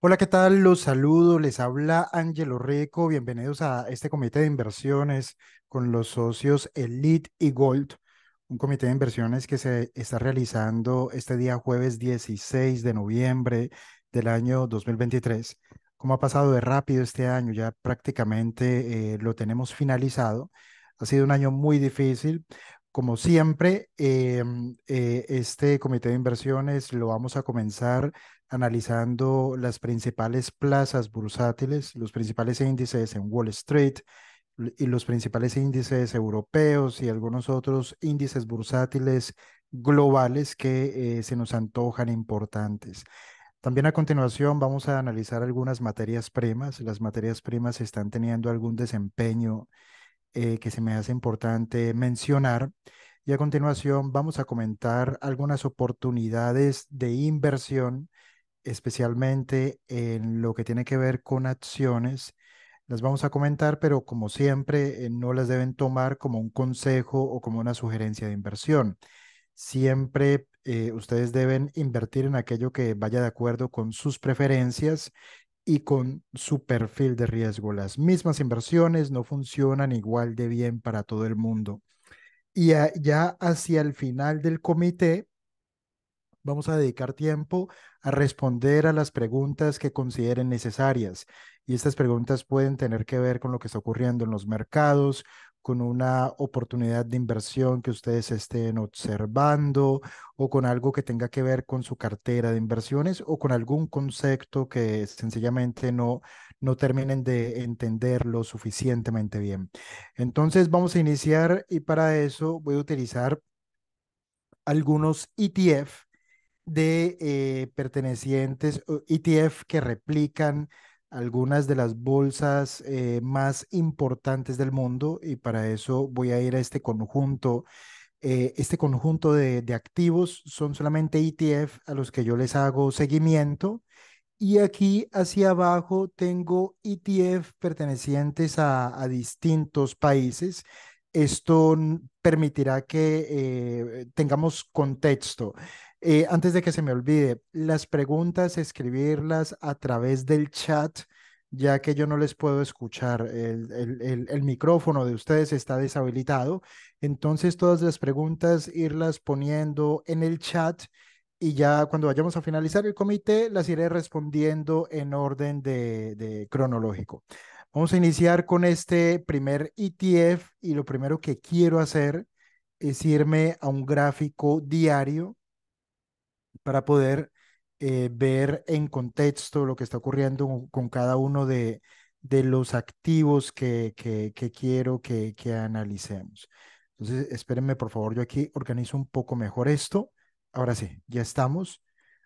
Hola, ¿qué tal? Los saludo, les habla Ángelo Rico, bienvenidos a este comité de inversiones con los socios Elite y Gold, un comité de inversiones que se está realizando este día jueves 16 de noviembre del año 2023. Como ha pasado de rápido este año? Ya prácticamente eh, lo tenemos finalizado. Ha sido un año muy difícil, como siempre, em, eh, este comité de inversiones lo vamos a comenzar analizando las principales plazas bursátiles, los principales índices en Wall Street y los principales índices europeos y algunos otros índices bursátiles globales que eh, se nos antojan importantes. También a continuación vamos a analizar algunas materias primas. Las materias primas están teniendo algún desempeño eh, que se me hace importante mencionar. Y a continuación vamos a comentar algunas oportunidades de inversión especialmente en lo que tiene que ver con acciones. Las vamos a comentar, pero como siempre, eh, no las deben tomar como un consejo o como una sugerencia de inversión. Siempre eh, ustedes deben invertir en aquello que vaya de acuerdo con sus preferencias y con su perfil de riesgo. Las mismas inversiones no funcionan igual de bien para todo el mundo. Y ya hacia el final del comité, Vamos a dedicar tiempo a responder a las preguntas que consideren necesarias. Y estas preguntas pueden tener que ver con lo que está ocurriendo en los mercados, con una oportunidad de inversión que ustedes estén observando o con algo que tenga que ver con su cartera de inversiones o con algún concepto que sencillamente no, no terminen de entenderlo suficientemente bien. Entonces vamos a iniciar y para eso voy a utilizar algunos ETF de eh, pertenecientes ETF que replican algunas de las bolsas eh, más importantes del mundo y para eso voy a ir a este conjunto. Eh, este conjunto de, activos son solamente ETF a los que yo les hago seguimiento y aquí hacia abajo tengo ETF pertenecientes a, distintos países. Esto permitirá que tengamos contexto. Eh, antes de que se me olvide, las preguntas, escribirlas a través del chat, ya que yo no les puedo escuchar. El, micrófono de ustedes está deshabilitado. Entonces, todas las preguntas, irlas poniendo en el chat y ya cuando vayamos a finalizar el comité, las iré respondiendo en orden de, de cronológico. Vamos a iniciar con este primer ETF y lo primero que quiero hacer es irme a un gráfico diario para poder eh, ver en contexto lo que está ocurriendo con cada uno de, los activos que, que, quiero que, que analicemos. Entonces, espérenme, por favor, yo aquí organizo un poco mejor esto. Ahora sí, ya estamos.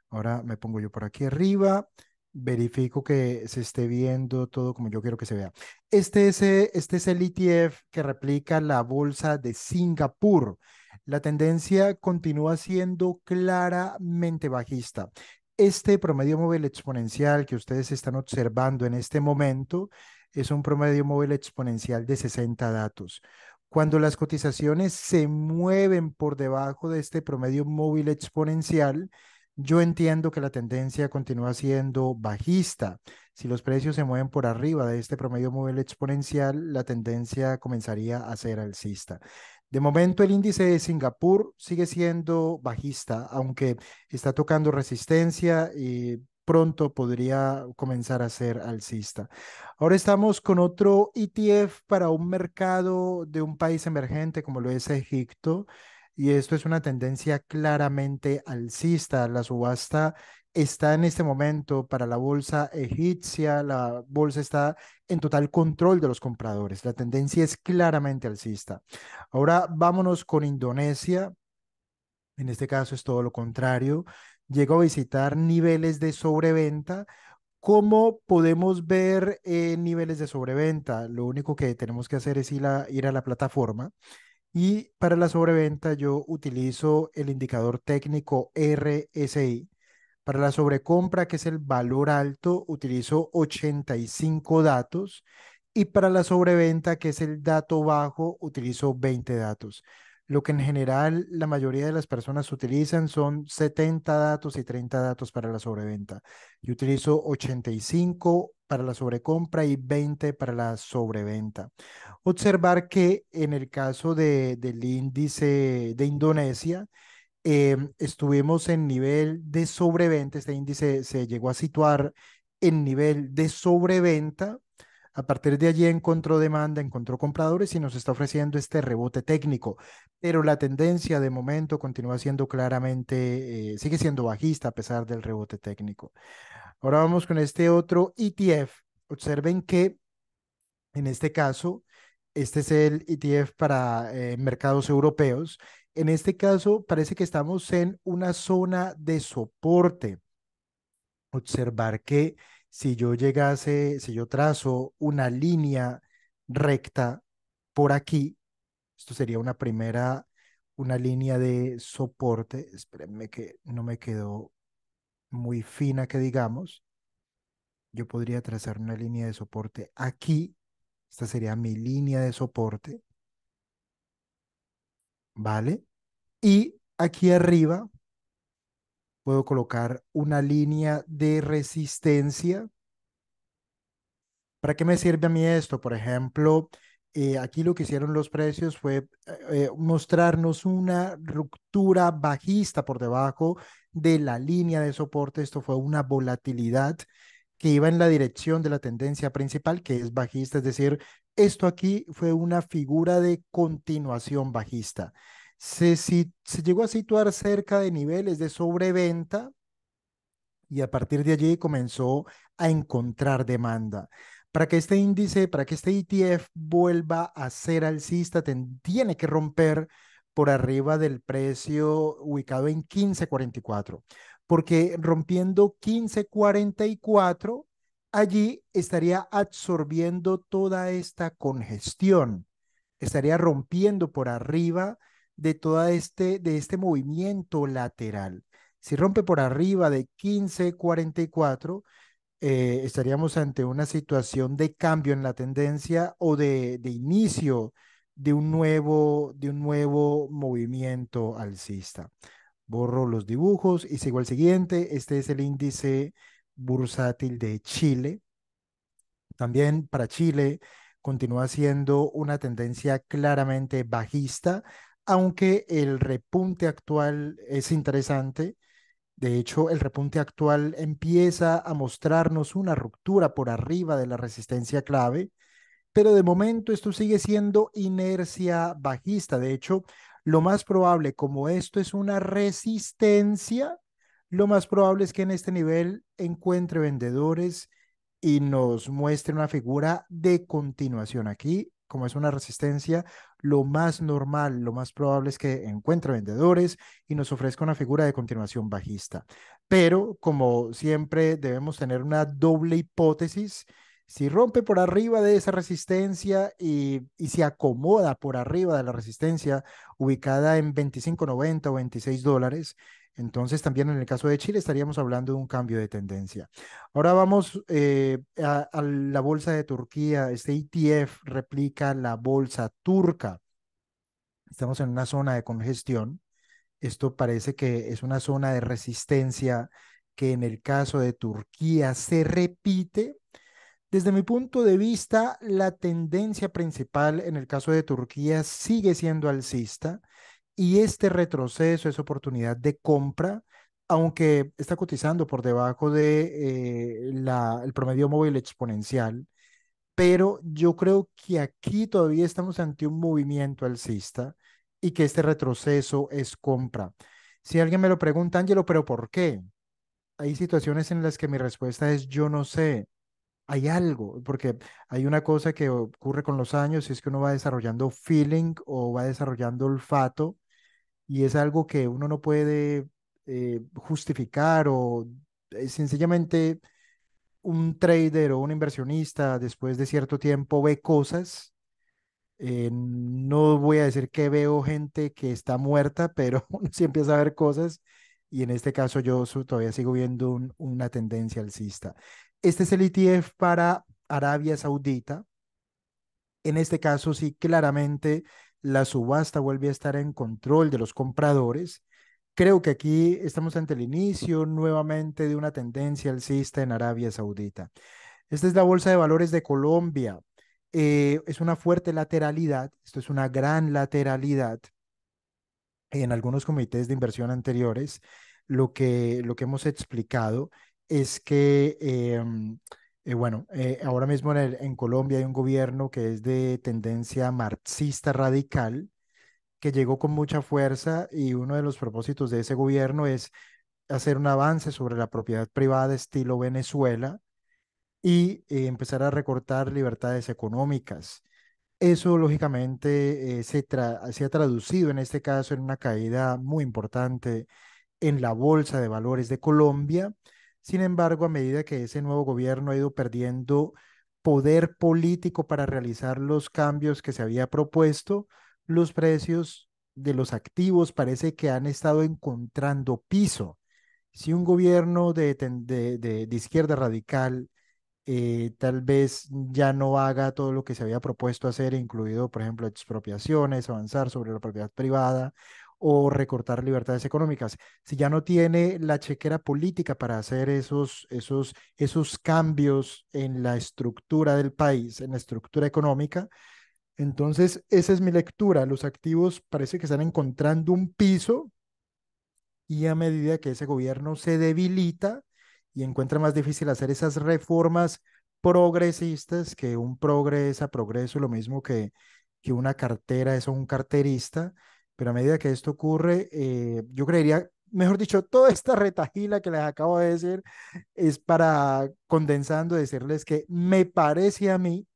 Ahora me pongo yo por aquí arriba verifico que se esté viendo todo como yo quiero que se vea. Este es, eh, este el ETF que replica la bolsa de Singapur. La tendencia continúa siendo claramente bajista. Este promedio móvil exponencial que ustedes están observando en este momento es un promedio móvil exponencial de 60 datos. Cuando las cotizaciones se mueven por debajo de este promedio móvil exponencial, yo entiendo que la tendencia continúa siendo bajista. Si los precios se mueven por arriba de este promedio móvil exponencial, la tendencia comenzaría a ser alcista. De momento el índice de Singapur sigue siendo bajista, aunque está tocando resistencia y pronto podría comenzar a ser alcista. Ahora estamos con otro ETF para un mercado de un país emergente como lo es Egipto y esto es una tendencia claramente alcista. La subasta está en este momento para la bolsa egipcia, la bolsa está en total control de los compradores. La tendencia es claramente alcista. Ahora vámonos con Indonesia. En este caso es todo lo contrario. Llego a visitar niveles de sobreventa. ¿Cómo podemos ver eh, niveles de sobreventa? Lo único que tenemos que hacer es ir a, ir a la plataforma y para la sobreventa yo utilizo el indicador técnico RSI. Para la sobrecompra, que es el valor alto, utilizo 85 datos. Y para la sobreventa, que es el dato bajo, utilizo 20 datos. Lo que en general la mayoría de las personas utilizan son 70 datos y 30 datos para la sobreventa. Yo utilizo 85 para la sobrecompra y 20 para la sobreventa. Observar que en el caso del índice de Indonesia, em, estuvimos en nivel de sobreventa, este índice se llegó a situar en nivel de sobreventa a partir de allí encontró demanda, encontró compradores y nos está ofreciendo este rebote técnico. Pero la tendencia de momento continúa siendo claramente, eh, sigue siendo bajista a pesar del rebote técnico. Ahora vamos con este otro ETF. Observen que en este caso, este es el ETF para eh, mercados europeos. En este caso, parece que estamos en una zona de soporte. Observar que si yo llegase, si yo trazo una línea recta por aquí, esto sería una primera, una línea de soporte, espérenme que no me quedó muy fina que digamos, yo podría trazar una línea de soporte aquí, esta sería mi línea de soporte, ¿vale? Y aquí arriba puedo colocar una línea de resistencia. ¿Para qué me sirve a mí esto? Por ejemplo, eh, aquí lo que hicieron los precios fue eh, mostrarnos una ruptura bajista por debajo de la línea de soporte. Esto fue una volatilidad que iba en la dirección de la tendencia principal, que es bajista. Es decir, esto aquí fue una figura de continuación bajista se, llegó a situar cerca de niveles de sobreventa y a partir de allí comenzó a encontrar demanda. Para que este índice, para que este ETF vuelva a ser alcista, tiene que romper por arriba del precio ubicado en 1544, porque rompiendo 1544, allí estaría absorbiendo toda esta congestión, estaría rompiendo por arriba de todo este, de este movimiento lateral. Si rompe por arriba de 15.44, eh, estaríamos ante una situación de cambio en la tendencia o de, de inicio de un, nuevo, de un nuevo movimiento alcista. Borro los dibujos y sigo al siguiente. Este es el índice bursátil de Chile. También para Chile continúa siendo una tendencia claramente bajista aunque el repunte actual es interesante, de hecho, el repunte actual empieza a mostrarnos una ruptura por arriba de la resistencia clave, pero de momento esto sigue siendo inercia bajista. De hecho, lo más probable, como esto es una resistencia, lo más probable es que en este nivel encuentre vendedores y nos muestre una figura de continuación. Aquí como es una resistencia, lo más normal, lo más probable es que encuentre vendedores y nos ofrezca una figura de continuación bajista. Pero como siempre debemos tener una doble hipótesis. Si rompe por arriba de esa resistencia y, y se acomoda por arriba de la resistencia ubicada en 25.90 o 26 dólares, entonces, también en el caso de Chile estaríamos hablando de un cambio de tendencia. Ahora vamos eh, a, a, la bolsa de Turquía. Este ETF replica la bolsa turca. Estamos en una zona de congestión. Esto parece que es una zona de resistencia que en el caso de Turquía se repite. Desde mi punto de vista, la tendencia principal en el caso de Turquía sigue siendo alcista. Y este retroceso es oportunidad de compra, aunque está cotizando por debajo de eh, la, el promedio móvil exponencial, pero yo creo que aquí todavía estamos ante un movimiento alcista y que este retroceso es compra. Si alguien me lo pregunta, Ángelo, ¿pero por qué? Hay situaciones en las que mi respuesta es yo no sé. Hay algo, porque hay una cosa que ocurre con los años, es que uno va desarrollando feeling o va desarrollando olfato, y es algo que uno no puede eh, justificar o eh, sencillamente un trader o un inversionista después de cierto tiempo ve cosas. Eh, no voy a decir que veo gente que está muerta, pero uno sí empieza a ver cosas y en este caso yo todavía sigo viendo una tendencia alcista. Este es el ETF para Arabia Saudita. En este caso sí claramente la subasta vuelve a estar en control de los compradores. Creo que aquí estamos ante el inicio nuevamente de una tendencia alcista en Arabia Saudita. Esta es la Bolsa de Valores de Colombia. Eh, es una fuerte lateralidad, esto es una gran lateralidad en algunos comités de inversión anteriores. Lo que, lo que hemos explicado es que em, eh, bueno, eh, ahora mismo en, Colombia hay un gobierno que es de tendencia marxista radical, que llegó con mucha fuerza y uno de los propósitos de ese gobierno es hacer un avance sobre la propiedad privada estilo Venezuela y eh, empezar a recortar libertades económicas. Eso lógicamente se ha traducido en este caso en una caída muy importante en la bolsa de valores de Colombia sin embargo, a medida que ese nuevo gobierno ha ido perdiendo poder político para realizar los cambios que se había propuesto, los precios de los activos parece que han estado encontrando piso. Si un gobierno de, izquierda radical eh, tal vez ya no haga todo lo que se había propuesto hacer, incluido, por ejemplo, expropiaciones, avanzar sobre la propiedad privada o recortar libertades económicas. Si ya no tiene la chequera política para hacer esos, esos, cambios en la estructura del país, en la estructura económica, entonces esa es mi lectura. Los activos parece que están encontrando un piso y a medida que ese gobierno se debilita y encuentra más difícil hacer esas reformas progresistas, que un progresa, progreso, lo mismo que, que una cartera es un carterista, pero a medida que esto ocurre, eh, yo creería, mejor dicho, toda esta retajila que les acabo de decir es para condensando decirles que me parece a mí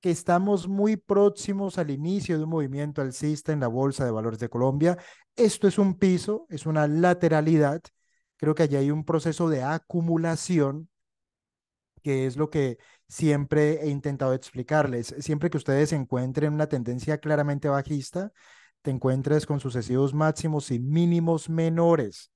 que estamos muy próximos al inicio de un movimiento alcista en la Bolsa de Valores de Colombia. Esto es un piso, es una lateralidad. Creo que allí hay un proceso de acumulación que es lo que siempre he intentado explicarles. Siempre que ustedes encuentren una tendencia claramente bajista, te encuentras con sucesivos máximos y mínimos menores,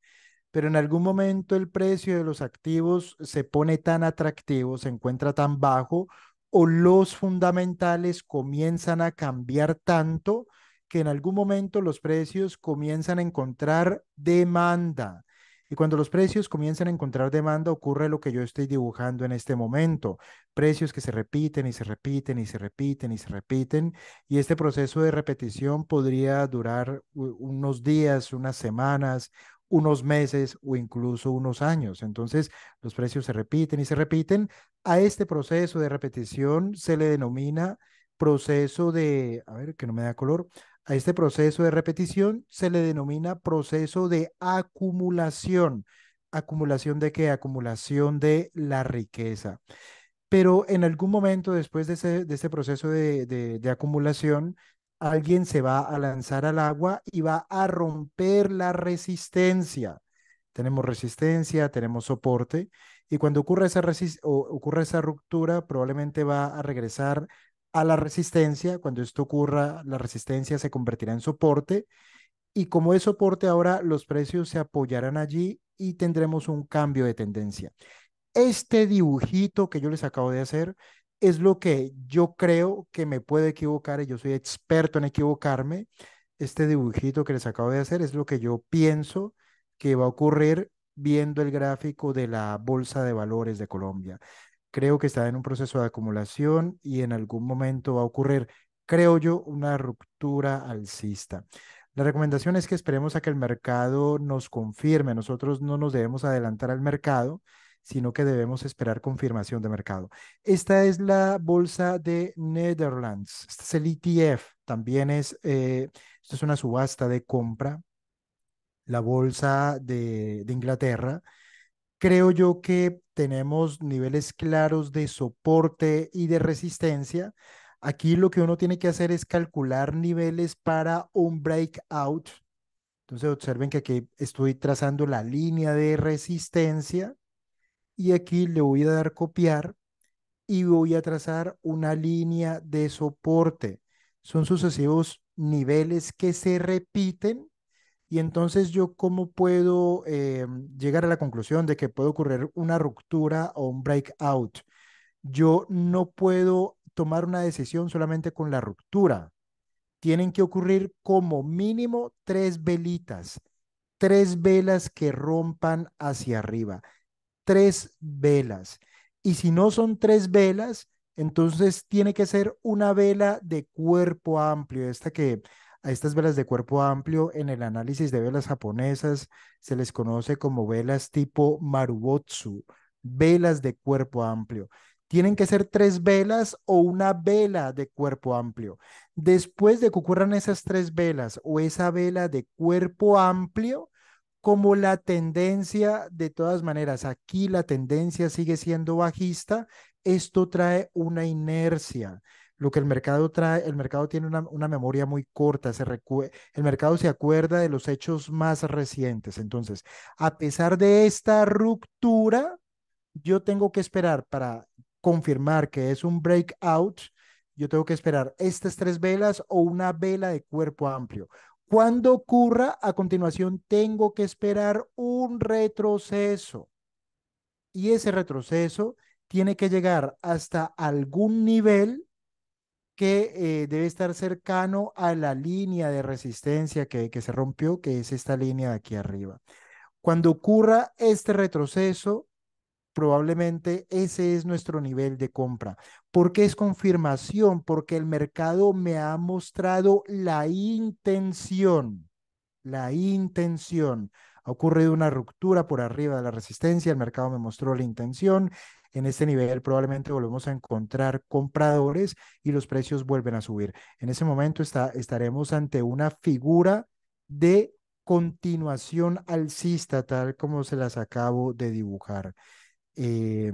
pero en algún momento el precio de los activos se pone tan atractivo, se encuentra tan bajo o los fundamentales comienzan a cambiar tanto que en algún momento los precios comienzan a encontrar demanda y cuando los precios comienzan a encontrar demanda, ocurre lo que yo estoy dibujando en este momento. Precios que se repiten y se repiten y se repiten y se repiten. Y este proceso de repetición podría durar unos días, unas semanas, unos meses o incluso unos años. Entonces, los precios se repiten y se repiten. A este proceso de repetición se le denomina proceso de, a ver, que no me da color, a este proceso de repetición se le denomina proceso de acumulación. ¿Acumulación de qué? Acumulación de la riqueza. Pero en algún momento después de ese, proceso de, acumulación, alguien se va a lanzar al agua y va a romper la resistencia. Tenemos resistencia, tenemos soporte, y cuando ocurre esa, ocurre esa ruptura, probablemente va a regresar a la resistencia. Cuando esto ocurra, la resistencia se convertirá en soporte y como es soporte ahora los precios se apoyarán allí y tendremos un cambio de tendencia. Este dibujito que yo les acabo de hacer es lo que yo creo que me puede equivocar y yo soy experto en equivocarme. Este dibujito que les acabo de hacer es lo que yo pienso que va a ocurrir viendo el gráfico de la Bolsa de Valores de Colombia creo que está en un proceso de acumulación y en algún momento va a ocurrir, creo yo, una ruptura alcista. La recomendación es que esperemos a que el mercado nos confirme. Nosotros no nos debemos adelantar al mercado, sino que debemos esperar confirmación de mercado. Esta es la bolsa de Netherlands. Este es el ETF. También es, eh, esto es una subasta de compra. La bolsa de Inglaterra creo yo que tenemos niveles claros de soporte y de resistencia. Aquí lo que uno tiene que hacer es calcular niveles para un breakout. Entonces observen que aquí estoy trazando la línea de resistencia y aquí le voy a dar copiar y voy a trazar una línea de soporte. Son sucesivos niveles que se repiten y entonces yo cómo puedo eh, llegar a la conclusión de que puede ocurrir una ruptura o un breakout. Yo no puedo tomar una decisión solamente con la ruptura. Tienen que ocurrir como mínimo tres velitas, tres velas que rompan hacia arriba, tres velas. Y si no son tres velas, entonces tiene que ser una vela de cuerpo amplio, esta que a estas velas de cuerpo amplio, en el análisis de velas japonesas, se les conoce como velas tipo marubotsu, velas de cuerpo amplio. Tienen que ser tres velas o una vela de cuerpo amplio. Después de que ocurran esas tres velas o esa vela de cuerpo amplio, como la tendencia, de todas maneras, aquí la tendencia sigue siendo bajista, esto trae una inercia. Lo que el mercado trae, el mercado tiene una, una memoria muy corta, se el mercado se acuerda de los hechos más recientes. Entonces, a pesar de esta ruptura, yo tengo que esperar para confirmar que es un breakout, yo tengo que esperar estas tres velas o una vela de cuerpo amplio. Cuando ocurra, a continuación tengo que esperar un retroceso. Y ese retroceso tiene que llegar hasta algún nivel que eh, debe estar cercano a la línea de resistencia que, que se rompió, que es esta línea de aquí arriba. Cuando ocurra este retroceso, probablemente ese es nuestro nivel de compra, porque es confirmación, porque el mercado me ha mostrado la intención, la intención. Ha ocurrido una ruptura por arriba de la resistencia, el mercado me mostró la intención, en este nivel probablemente volvemos a encontrar compradores y los precios vuelven a subir. En ese momento está, estaremos ante una figura de continuación alcista, tal como se las acabo de dibujar. Eh,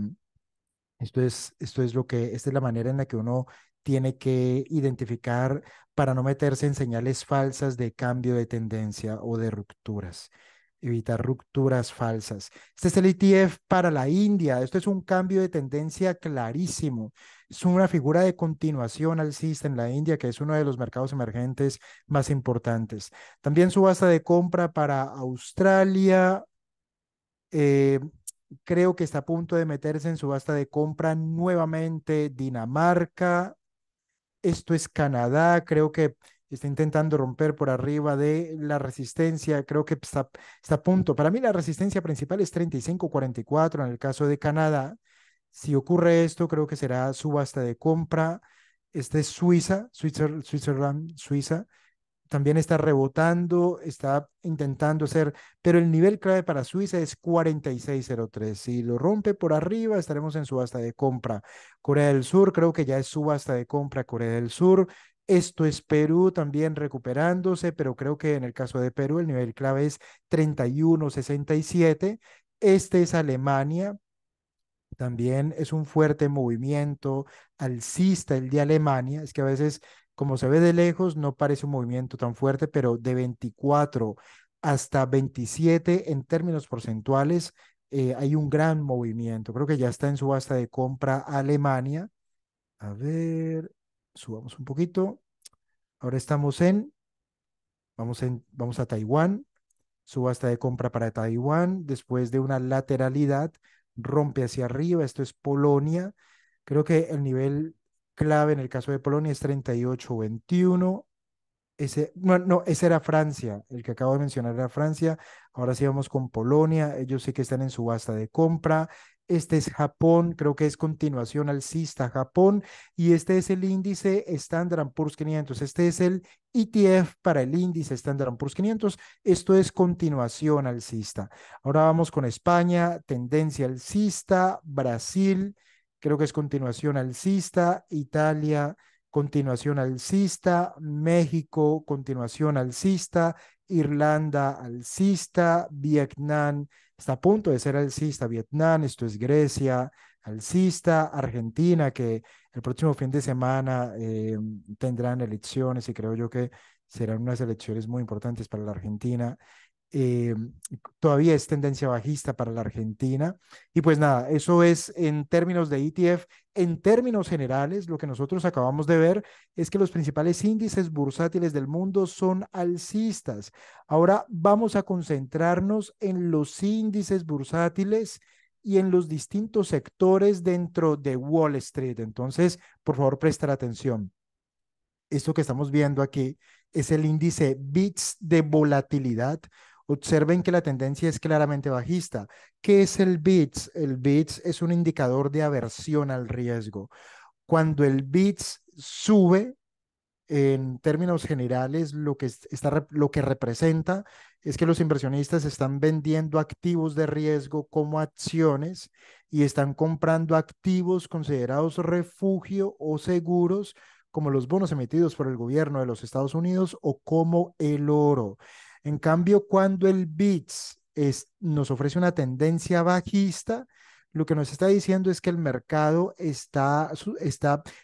esto es, esto es lo que, esta es la manera en la que uno tiene que identificar para no meterse en señales falsas de cambio de tendencia o de rupturas evitar rupturas falsas. Este es el ETF para la India. Esto es un cambio de tendencia clarísimo. Es una figura de continuación al alcista en la India, que es uno de los mercados emergentes más importantes. También subasta de compra para Australia. Eh, creo que está a punto de meterse en subasta de compra nuevamente Dinamarca. Esto es Canadá. Creo que está intentando romper por arriba de la resistencia, creo que está, está a punto. Para mí la resistencia principal es 35-44 en el caso de Canadá. Si ocurre esto, creo que será subasta de compra. Este es Suiza, Suiza. También está rebotando, está intentando hacer, pero el nivel clave para Suiza es 46.03. Si lo rompe por arriba, estaremos en subasta de compra. Corea del Sur, creo que ya es subasta de compra Corea del Sur. Esto es Perú también recuperándose, pero creo que en el caso de Perú el nivel clave es 31,67. Este es Alemania. También es un fuerte movimiento alcista el de Alemania. Es que a veces, como se ve de lejos, no parece un movimiento tan fuerte, pero de 24 hasta 27 en términos porcentuales eh, hay un gran movimiento. Creo que ya está en subasta de compra Alemania. A ver, subamos un poquito. Ahora estamos en, vamos, en, vamos a Taiwán, subasta de compra para Taiwán, después de una lateralidad, rompe hacia arriba, esto es Polonia. Creo que el nivel clave en el caso de Polonia es 38-21. Ese, no, no, ese era Francia, el que acabo de mencionar era Francia. Ahora sí vamos con Polonia, ellos sí que están en subasta de compra. Este es Japón, creo que es continuación alcista Japón y este es el índice Standard Poor's 500. Este es el ETF para el índice Standard Poor's 500. Esto es continuación alcista. Ahora vamos con España, tendencia alcista, Brasil, creo que es continuación alcista, Italia, continuación alcista, México, continuación alcista, Irlanda alcista, Vietnam está a punto de ser alcista Vietnam, esto es Grecia, alcista Argentina, que el próximo fin de semana eh, tendrán elecciones y creo yo que serán unas elecciones muy importantes para la Argentina. Eh, todavía es tendencia bajista para la Argentina. Y pues nada, eso es en términos de ETF. En términos generales, lo que nosotros acabamos de ver es que los principales índices bursátiles del mundo son alcistas. Ahora vamos a concentrarnos en los índices bursátiles y en los distintos sectores dentro de Wall Street. Entonces, por favor, prestar atención. Esto que estamos viendo aquí es el índice BITS de volatilidad. Observen que la tendencia es claramente bajista. ¿Qué es el BITS? El BITS es un indicador de aversión al riesgo. Cuando el BITS sube, en términos generales, lo que, está, lo que representa es que los inversionistas están vendiendo activos de riesgo como acciones y están comprando activos considerados refugio o seguros como los bonos emitidos por el gobierno de los Estados Unidos o como el oro. En cambio, cuando el BITS nos ofrece una tendencia bajista, lo que nos está diciendo es que el mercado está,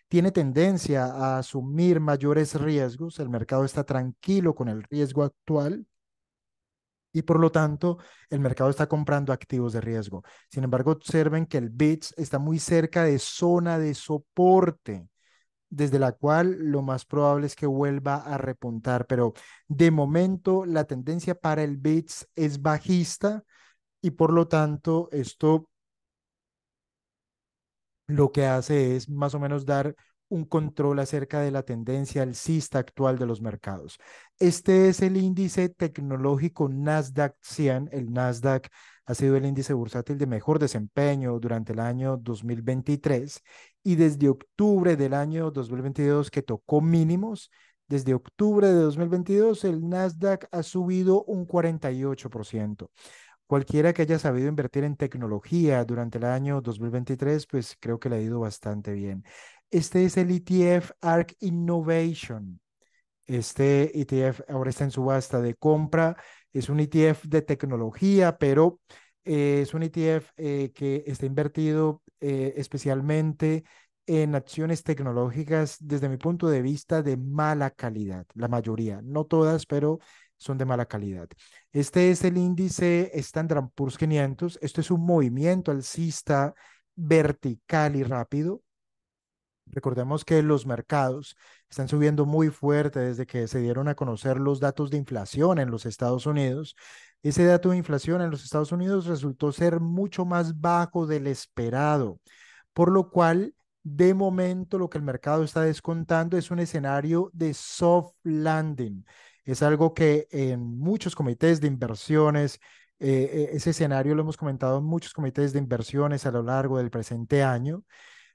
tiene tendencia a asumir mayores riesgos, el mercado está tranquilo con el riesgo actual y por lo tanto el mercado está comprando activos de riesgo. Sin embargo, observen que el BITS está muy cerca de zona de soporte desde la cual lo más probable es que vuelva a repuntar, pero de momento la tendencia para el BITS es bajista y por lo tanto esto lo que hace es más o menos dar un control acerca de la tendencia alcista actual de los mercados. Este es el índice tecnológico Nasdaq 100, el Nasdaq ha sido el índice bursátil de mejor desempeño durante el año 2023 y desde octubre del año 2022 que tocó mínimos, desde octubre de 2022 el Nasdaq ha subido un 48%. Cualquiera que haya sabido invertir en tecnología durante el año 2023, pues creo que le ha ido bastante bien. Este es el ETF ARC Innovation. Este ETF ahora está en subasta de compra es un ETF de tecnología, pero eh, es un ETF eh, que está invertido eh, especialmente en acciones tecnológicas desde mi punto de vista de mala calidad, la mayoría, no todas, pero son de mala calidad. Este es el índice Standard Poor's 500. Esto es un movimiento alcista vertical y rápido. Recordemos que los mercados están subiendo muy fuerte desde que se dieron a conocer los datos de inflación en los Estados Unidos. Ese dato de inflación en los Estados Unidos resultó ser mucho más bajo del esperado, por lo cual, de momento, lo que el mercado está descontando es un escenario de soft landing. Es algo que en muchos comités de inversiones, eh, eh, ese escenario lo hemos comentado en muchos comités de inversiones a lo largo del presente año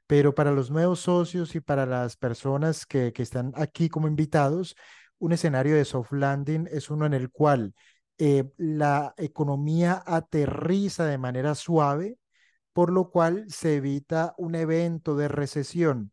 pero para los nuevos socios y para las personas que, están aquí como invitados, un escenario de soft landing es uno en el cual eh, la economía aterriza de manera suave, por lo cual se evita un evento de recesión.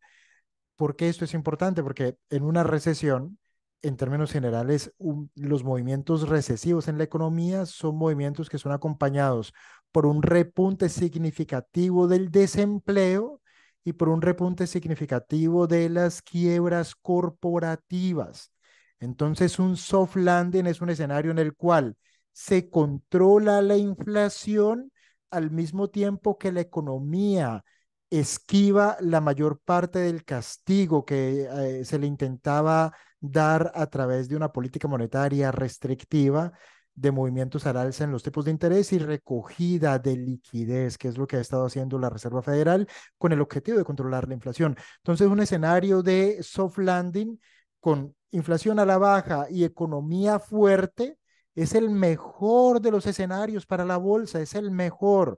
¿Por qué esto es importante? Porque en una recesión, en términos generales, los movimientos recesivos en la economía son movimientos que son acompañados por un repunte significativo del desempleo y por un repunte significativo de las quiebras corporativas. Entonces, un soft landing es un escenario en el cual se controla la inflación al mismo tiempo que la economía esquiva la mayor parte del castigo que eh, se le intentaba dar a través de una política monetaria restrictiva de movimientos al alza en los tipos de interés y recogida de liquidez, que es lo que ha estado haciendo la Reserva Federal con el objetivo de controlar la inflación. Entonces, un escenario de soft landing con inflación a la baja y economía fuerte es el mejor de los escenarios para la bolsa, es el mejor.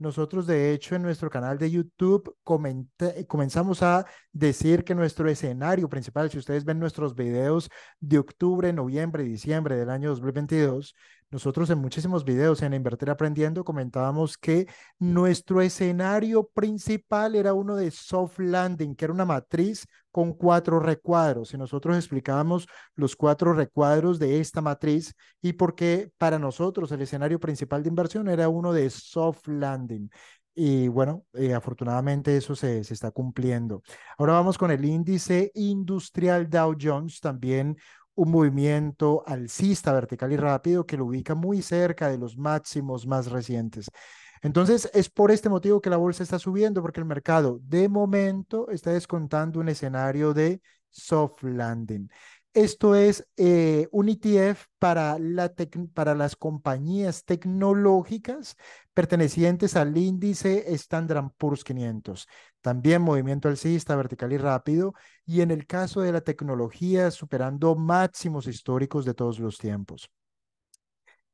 Nosotros, de hecho, en nuestro canal de YouTube comenzamos a decir que nuestro escenario principal, si ustedes ven nuestros videos de octubre, noviembre, diciembre del año 2022, nosotros en muchísimos videos en Invertir Aprendiendo comentábamos que nuestro escenario principal era uno de soft landing, que era una matriz con cuatro recuadros. Y nosotros explicábamos los cuatro recuadros de esta matriz y por qué para nosotros el escenario principal de inversión era uno de soft landing. Y bueno, eh, afortunadamente eso se, se, está cumpliendo. Ahora vamos con el índice industrial Dow Jones, también un movimiento alcista, vertical y rápido que lo ubica muy cerca de los máximos más recientes. Entonces, es por este motivo que la bolsa está subiendo, porque el mercado de momento está descontando un escenario de soft landing. Esto es eh, un ETF para, para las compañías tecnológicas pertenecientes al índice Standard Poor's 500 también movimiento alcista, vertical y rápido, y en el caso de la tecnología, superando máximos históricos de todos los tiempos.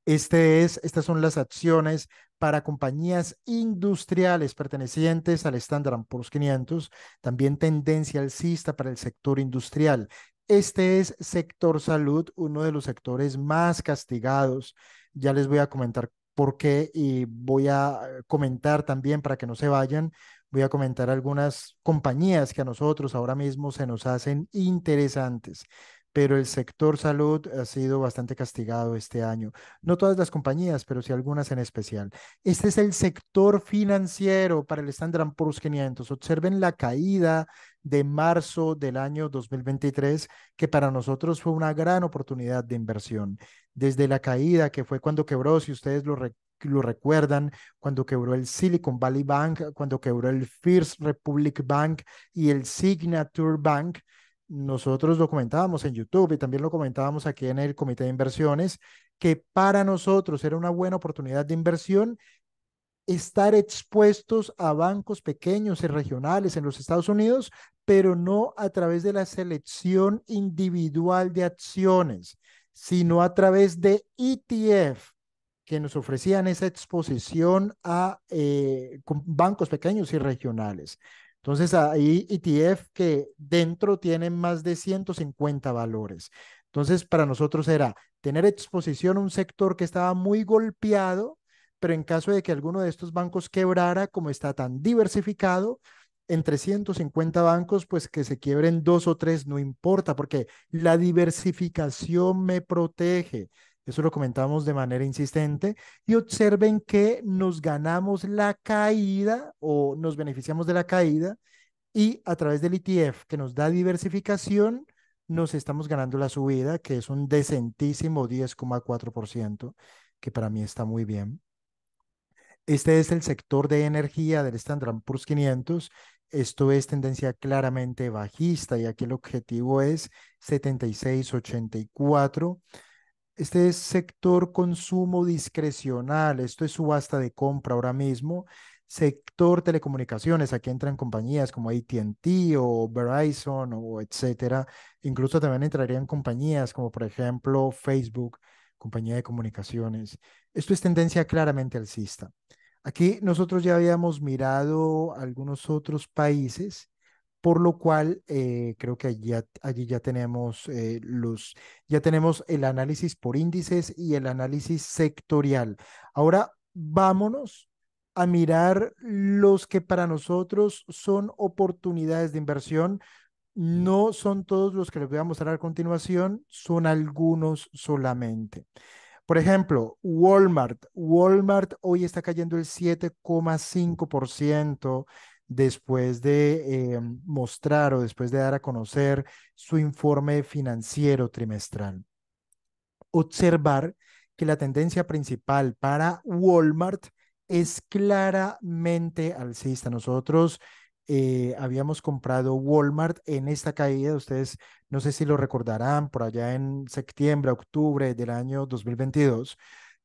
Este es, estas son las acciones para compañías industriales pertenecientes al Standard Poor's 500, también tendencia alcista para el sector industrial. Este es sector salud, uno de los sectores más castigados. Ya les voy a comentar por qué y voy a eh, comentar también para que no se vayan voy a comentar algunas compañías que a nosotros ahora mismo se nos hacen interesantes, pero el sector salud ha sido bastante castigado este año. No todas las compañías, pero sí algunas en especial. Este es el sector financiero para el Standard Poor's 500. Observen la caída de marzo del año 2023, que para nosotros fue una gran oportunidad de inversión. Desde la caída, que fue cuando quebró, si ustedes lo, recuerdan, lo recuerdan, cuando quebró el Silicon Valley Bank, cuando quebró el First Republic Bank y el Signature Bank. Nosotros lo comentábamos en YouTube y también lo comentábamos aquí en el Comité de Inversiones, que para nosotros era una buena oportunidad de inversión estar expuestos a bancos pequeños y regionales en los Estados Unidos, pero no a través de la selección individual de acciones, sino a través de ETF, que nos ofrecían esa exposición a eh, bancos pequeños y regionales. Entonces, ahí ETF que dentro tienen más de 150 valores. Entonces, para nosotros era tener exposición a un sector que estaba muy golpeado, pero en caso de que alguno de estos bancos quebrara, como está tan diversificado, entre 150 bancos, pues que se quiebren dos o tres, no importa, porque la diversificación me protege. Eso lo comentamos de manera insistente y observen que nos ganamos la caída o nos beneficiamos de la caída y a través del ETF que nos da diversificación nos estamos ganando la subida que es un decentísimo 10,4% que para mí está muy bien. Este es el sector de energía del Standard Poor's 500. Esto es tendencia claramente bajista y aquí el objetivo es 76,84% este es sector consumo discrecional, esto es subasta de compra ahora mismo, sector telecomunicaciones, aquí entran compañías como ATT o Verizon o etcétera, incluso también entrarían compañías como por ejemplo Facebook, compañía de comunicaciones. Esto es tendencia claramente alcista. Aquí nosotros ya habíamos mirado algunos otros países por lo cual eh, creo que allí ya, tenemos eh, los, ya tenemos el análisis por índices y el análisis sectorial. Ahora vámonos a mirar los que para nosotros son oportunidades de inversión. No son todos los que les voy a mostrar a continuación, son algunos solamente. Por ejemplo, Walmart. Walmart hoy está cayendo el 7,5% después de eh, mostrar o después de dar a conocer su informe financiero trimestral. Observar que la tendencia principal para Walmart es claramente alcista. Nosotros eh, habíamos comprado Walmart en esta caída, ustedes no sé si lo recordarán, por allá en septiembre, octubre del año 2022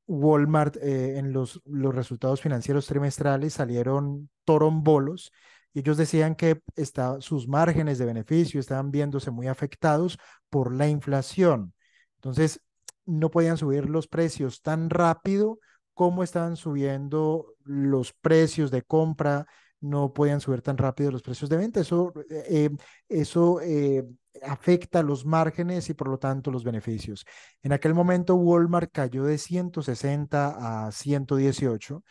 Walmart eh, en los, los resultados financieros trimestrales salieron torombolos ellos decían que está, sus márgenes de beneficio estaban viéndose muy afectados por la inflación. Entonces, no podían subir los precios tan rápido como estaban subiendo los precios de compra, no podían subir tan rápido los precios de venta. Eso, eh, eh, eso afecta los márgenes y por lo tanto los beneficios. En aquel momento Walmart cayó de 160 a 118.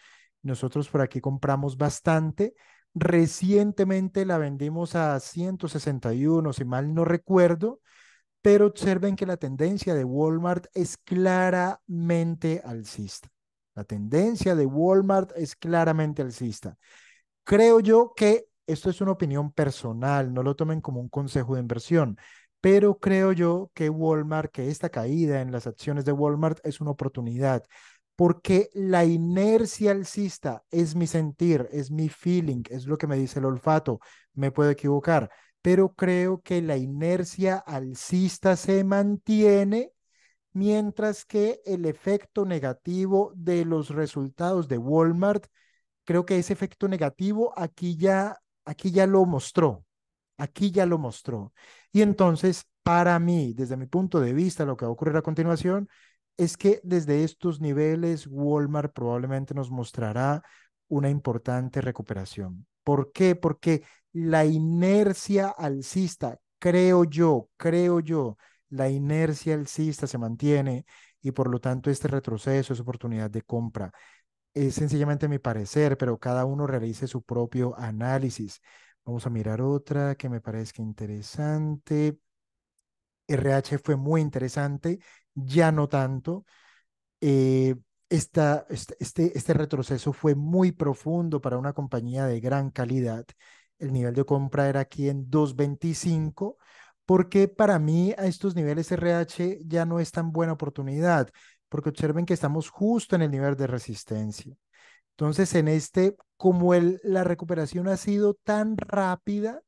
Nosotros por aquí compramos bastante. Recientemente la vendimos a 161, si mal no recuerdo, pero observen que la tendencia de Walmart es claramente alcista. La tendencia de Walmart es claramente alcista. Creo yo que esto es una opinión personal, no lo tomen como un consejo de inversión, pero creo yo que Walmart, que esta caída en las acciones de Walmart es una oportunidad, porque la inercia alcista es mi sentir, es mi feeling, es lo que me dice el olfato, me puedo equivocar, pero creo que la inercia alcista se mantiene mientras que el efecto negativo de los resultados de Walmart, creo que ese efecto negativo aquí ya aquí ya lo mostró, aquí ya lo mostró. Y entonces, para mí, desde mi punto de vista, lo que va a ocurrir a continuación es que desde estos niveles Walmart probablemente nos mostrará una importante recuperación. ¿Por qué? Porque la inercia alcista, creo yo, creo yo, la inercia alcista se mantiene y por lo tanto este retroceso es oportunidad de compra es sencillamente mi parecer, pero cada uno realice su propio análisis. Vamos a mirar otra que me parezca interesante. RH fue muy interesante, ya no tanto. Eh, esta, este, este, este retroceso fue muy profundo para una compañía de gran calidad. El nivel de compra era aquí en 225 porque para mí a estos niveles RH ya no es tan buena oportunidad porque observen que estamos justo en el nivel de resistencia. Entonces, en este, como la recuperación ha sido tan rápida,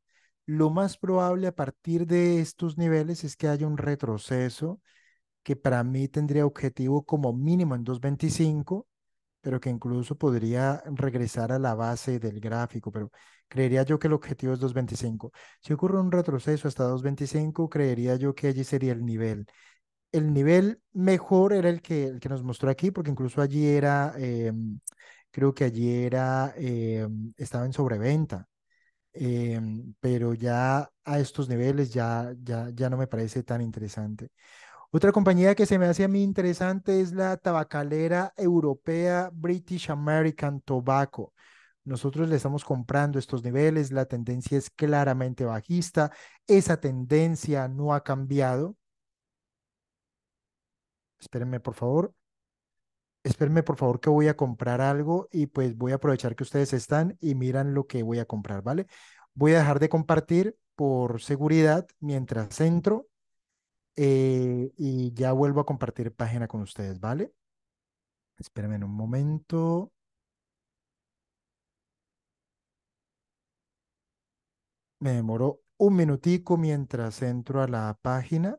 lo más probable a partir de estos niveles es que haya un retroceso que para mí tendría objetivo como mínimo en 225, pero que incluso podría regresar a la base del gráfico, pero creería yo que el objetivo es 225. Si ocurre un retroceso hasta 225, creería yo que allí sería el nivel el nivel mejor era el que, el que nos mostró aquí, porque incluso allí era, em, creo que allí era, em, estaba en sobreventa. Em, pero ya a estos niveles ya, ya, ya no me parece tan interesante. Otra compañía que se me hace a mí interesante es la tabacalera europea British American Tobacco. Nosotros le estamos comprando estos niveles, la tendencia es claramente bajista, esa tendencia no ha cambiado. Espérenme, por favor. Espérenme, por favor, que voy a comprar algo y pues voy a aprovechar que ustedes están y miran lo que voy a comprar, ¿vale? Voy a dejar de compartir por seguridad mientras entro eh, y ya vuelvo a compartir página con ustedes, ¿vale? Espérenme un momento. Me demoró un minutico mientras entro a la página.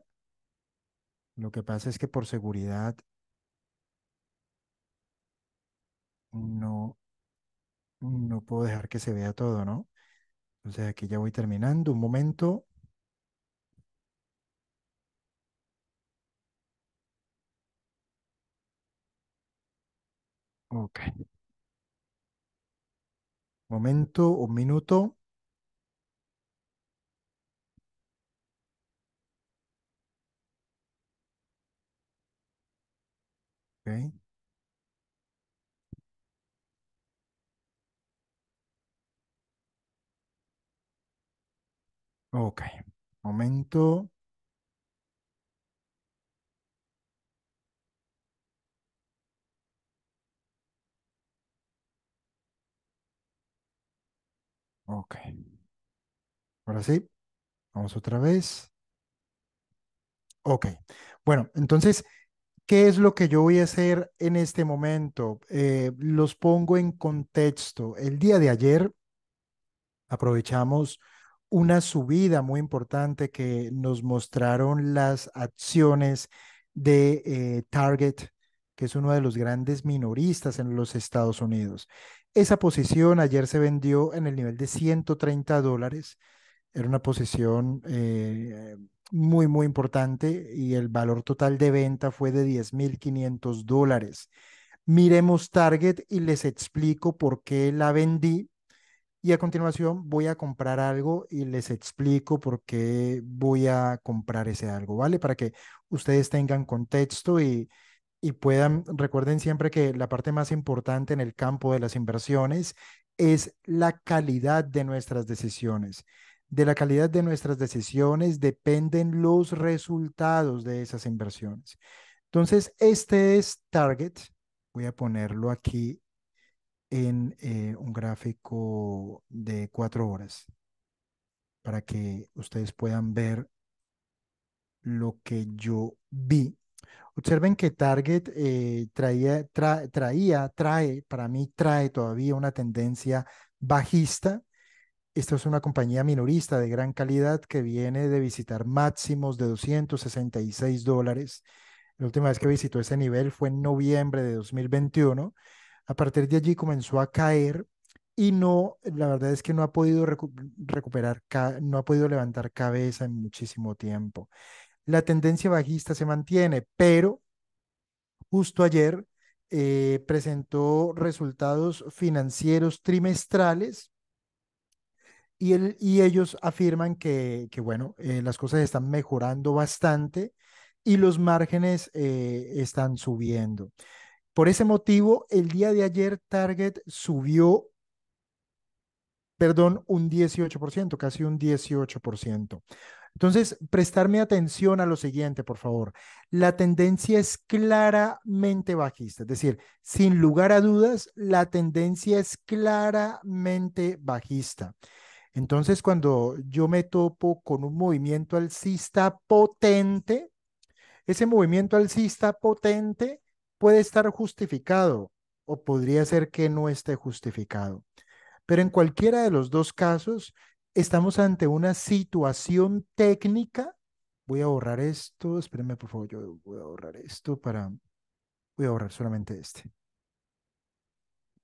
Lo que pasa es que por seguridad no, no puedo dejar que se vea todo, ¿no? Entonces aquí ya voy terminando. Un momento. Ok. Momento, un minuto. okay okay Momento. Ok. Ahora sí. Vamos otra vez. Ok. Bueno, entonces ¿Qué es lo que yo voy a hacer en este momento? Eh, los pongo en contexto. El día de ayer aprovechamos una subida muy importante que nos mostraron las acciones de eh, Target, que es uno de los grandes minoristas en los Estados Unidos. Esa posición ayer se vendió en el nivel de 130 dólares. Era una posición eh, muy, muy importante y el valor total de venta fue de 10.500 dólares. Miremos Target y les explico por qué la vendí. Y a continuación voy a comprar algo y les explico por qué voy a comprar ese algo, ¿vale? Para que ustedes tengan contexto y, y puedan, recuerden siempre que la parte más importante en el campo de las inversiones es la calidad de nuestras decisiones de la calidad de nuestras decisiones dependen los resultados de esas inversiones. Entonces, este es target. Voy a ponerlo aquí en eh, un gráfico de cuatro horas para que ustedes puedan ver lo que yo vi. Observen que Target eh, traía, traía, trae, para mí trae todavía una tendencia bajista esta es una compañía minorista de gran calidad que viene de visitar máximos de 266 dólares. La última vez que visitó ese nivel fue en noviembre de 2021. A partir de allí comenzó a caer y no, la verdad es que no ha podido recuperar, no ha podido levantar cabeza en muchísimo tiempo. La tendencia bajista se mantiene, pero justo ayer eh, presentó resultados financieros trimestrales y, ellos afirman que, bueno, eh, las cosas están mejorando bastante y los márgenes eh, están subiendo. Por ese motivo, el día de ayer Target subió, perdón, un 18%, casi un 18%. Entonces, prestarme atención a lo siguiente, por favor. La tendencia es claramente bajista, es decir, sin lugar a dudas, la tendencia es claramente bajista. Entonces, cuando yo me topo con un movimiento alcista potente, ese movimiento alcista potente puede estar justificado o podría ser que no esté justificado. Pero en cualquiera de los dos casos, estamos ante una situación técnica. Voy a borrar esto, espérenme por favor, yo voy a borrar esto para, voy a borrar solamente este.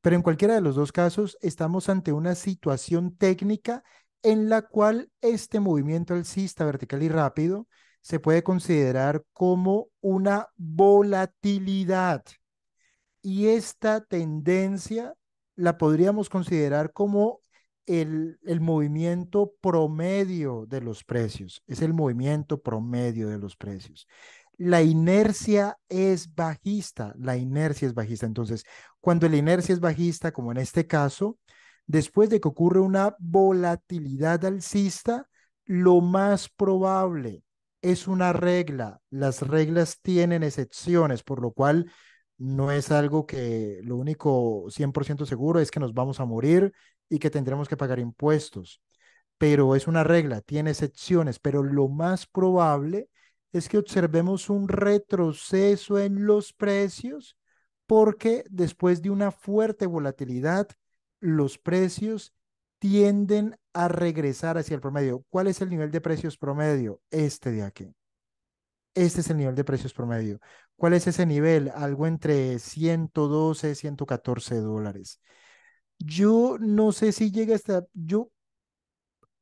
Pero en cualquiera de los dos casos estamos ante una situación técnica en la cual este movimiento alcista vertical y rápido se puede considerar como una volatilidad. Y esta tendencia la podríamos considerar como el, el, movimiento promedio de los precios. Es el movimiento promedio de los precios la inercia es bajista, la inercia es bajista. Entonces, cuando la inercia es bajista, como en este caso, después de que ocurre una volatilidad alcista, lo más probable es una regla. Las reglas tienen excepciones, por lo cual no es algo que lo único 100% seguro es que nos vamos a morir y que tendremos que pagar impuestos. Pero es una regla, tiene excepciones, pero lo más probable es que observemos un retroceso en los precios porque después de una fuerte volatilidad, los precios tienden a regresar hacia el promedio. ¿Cuál es el nivel de precios promedio? Este de aquí. Este es el nivel de precios promedio. ¿Cuál es ese nivel? Algo entre 112, 114 dólares. Yo no sé si llega hasta, yo,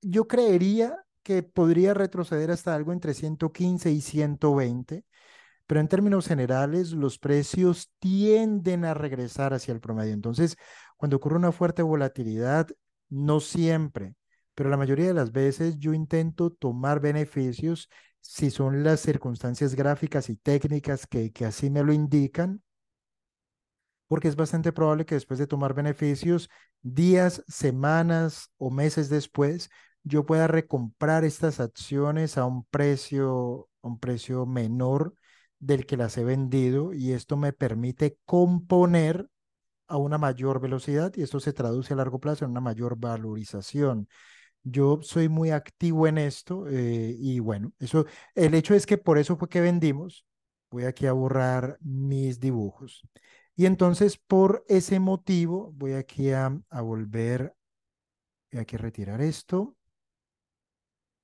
yo creería que podría retroceder hasta algo entre 115 y 120, pero en términos generales los precios tienden a regresar hacia el promedio. Entonces, cuando ocurre una fuerte volatilidad, no siempre, pero la mayoría de las veces yo intento tomar beneficios si son las circunstancias gráficas y técnicas que, que así me lo indican, porque es bastante probable que después de tomar beneficios, días, semanas o meses después, yo pueda recomprar estas acciones a un precio, un precio menor del que las he vendido y esto me permite componer a una mayor velocidad y esto se traduce a largo plazo en una mayor valorización. Yo soy muy activo en esto eh, y bueno, eso, el hecho es que por eso fue que vendimos. Voy aquí a borrar mis dibujos. Y entonces por ese motivo voy aquí a, volver, voy aquí a retirar esto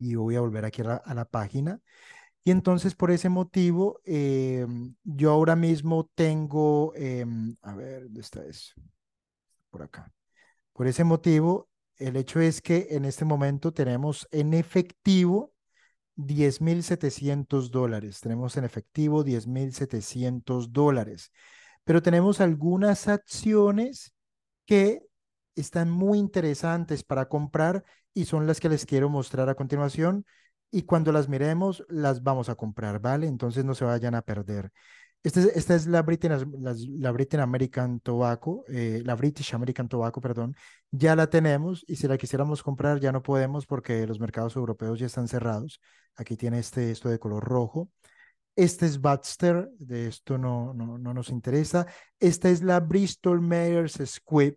y voy a volver aquí a la, página. Y entonces por ese motivo, eh, yo ahora mismo tengo, eh, a ver, ¿dónde está eso? Por acá. Por ese motivo, el hecho es que en este momento tenemos en efectivo 10.700 dólares. Tenemos en efectivo 10.700 dólares. Pero tenemos algunas acciones que están muy interesantes para comprar y son las que les quiero mostrar a continuación y cuando las miremos las vamos a comprar, ¿vale? Entonces no se vayan a perder. Esta es, esta es la, British la, American Tobacco, eh, la British American Tobacco, perdón. Ya la tenemos y si la quisiéramos comprar ya no podemos porque los mercados europeos ya están cerrados. Aquí tiene este, esto de color rojo. Este es Baxter, de esto no, no, no nos interesa. Esta es la Bristol Mayors Squibb.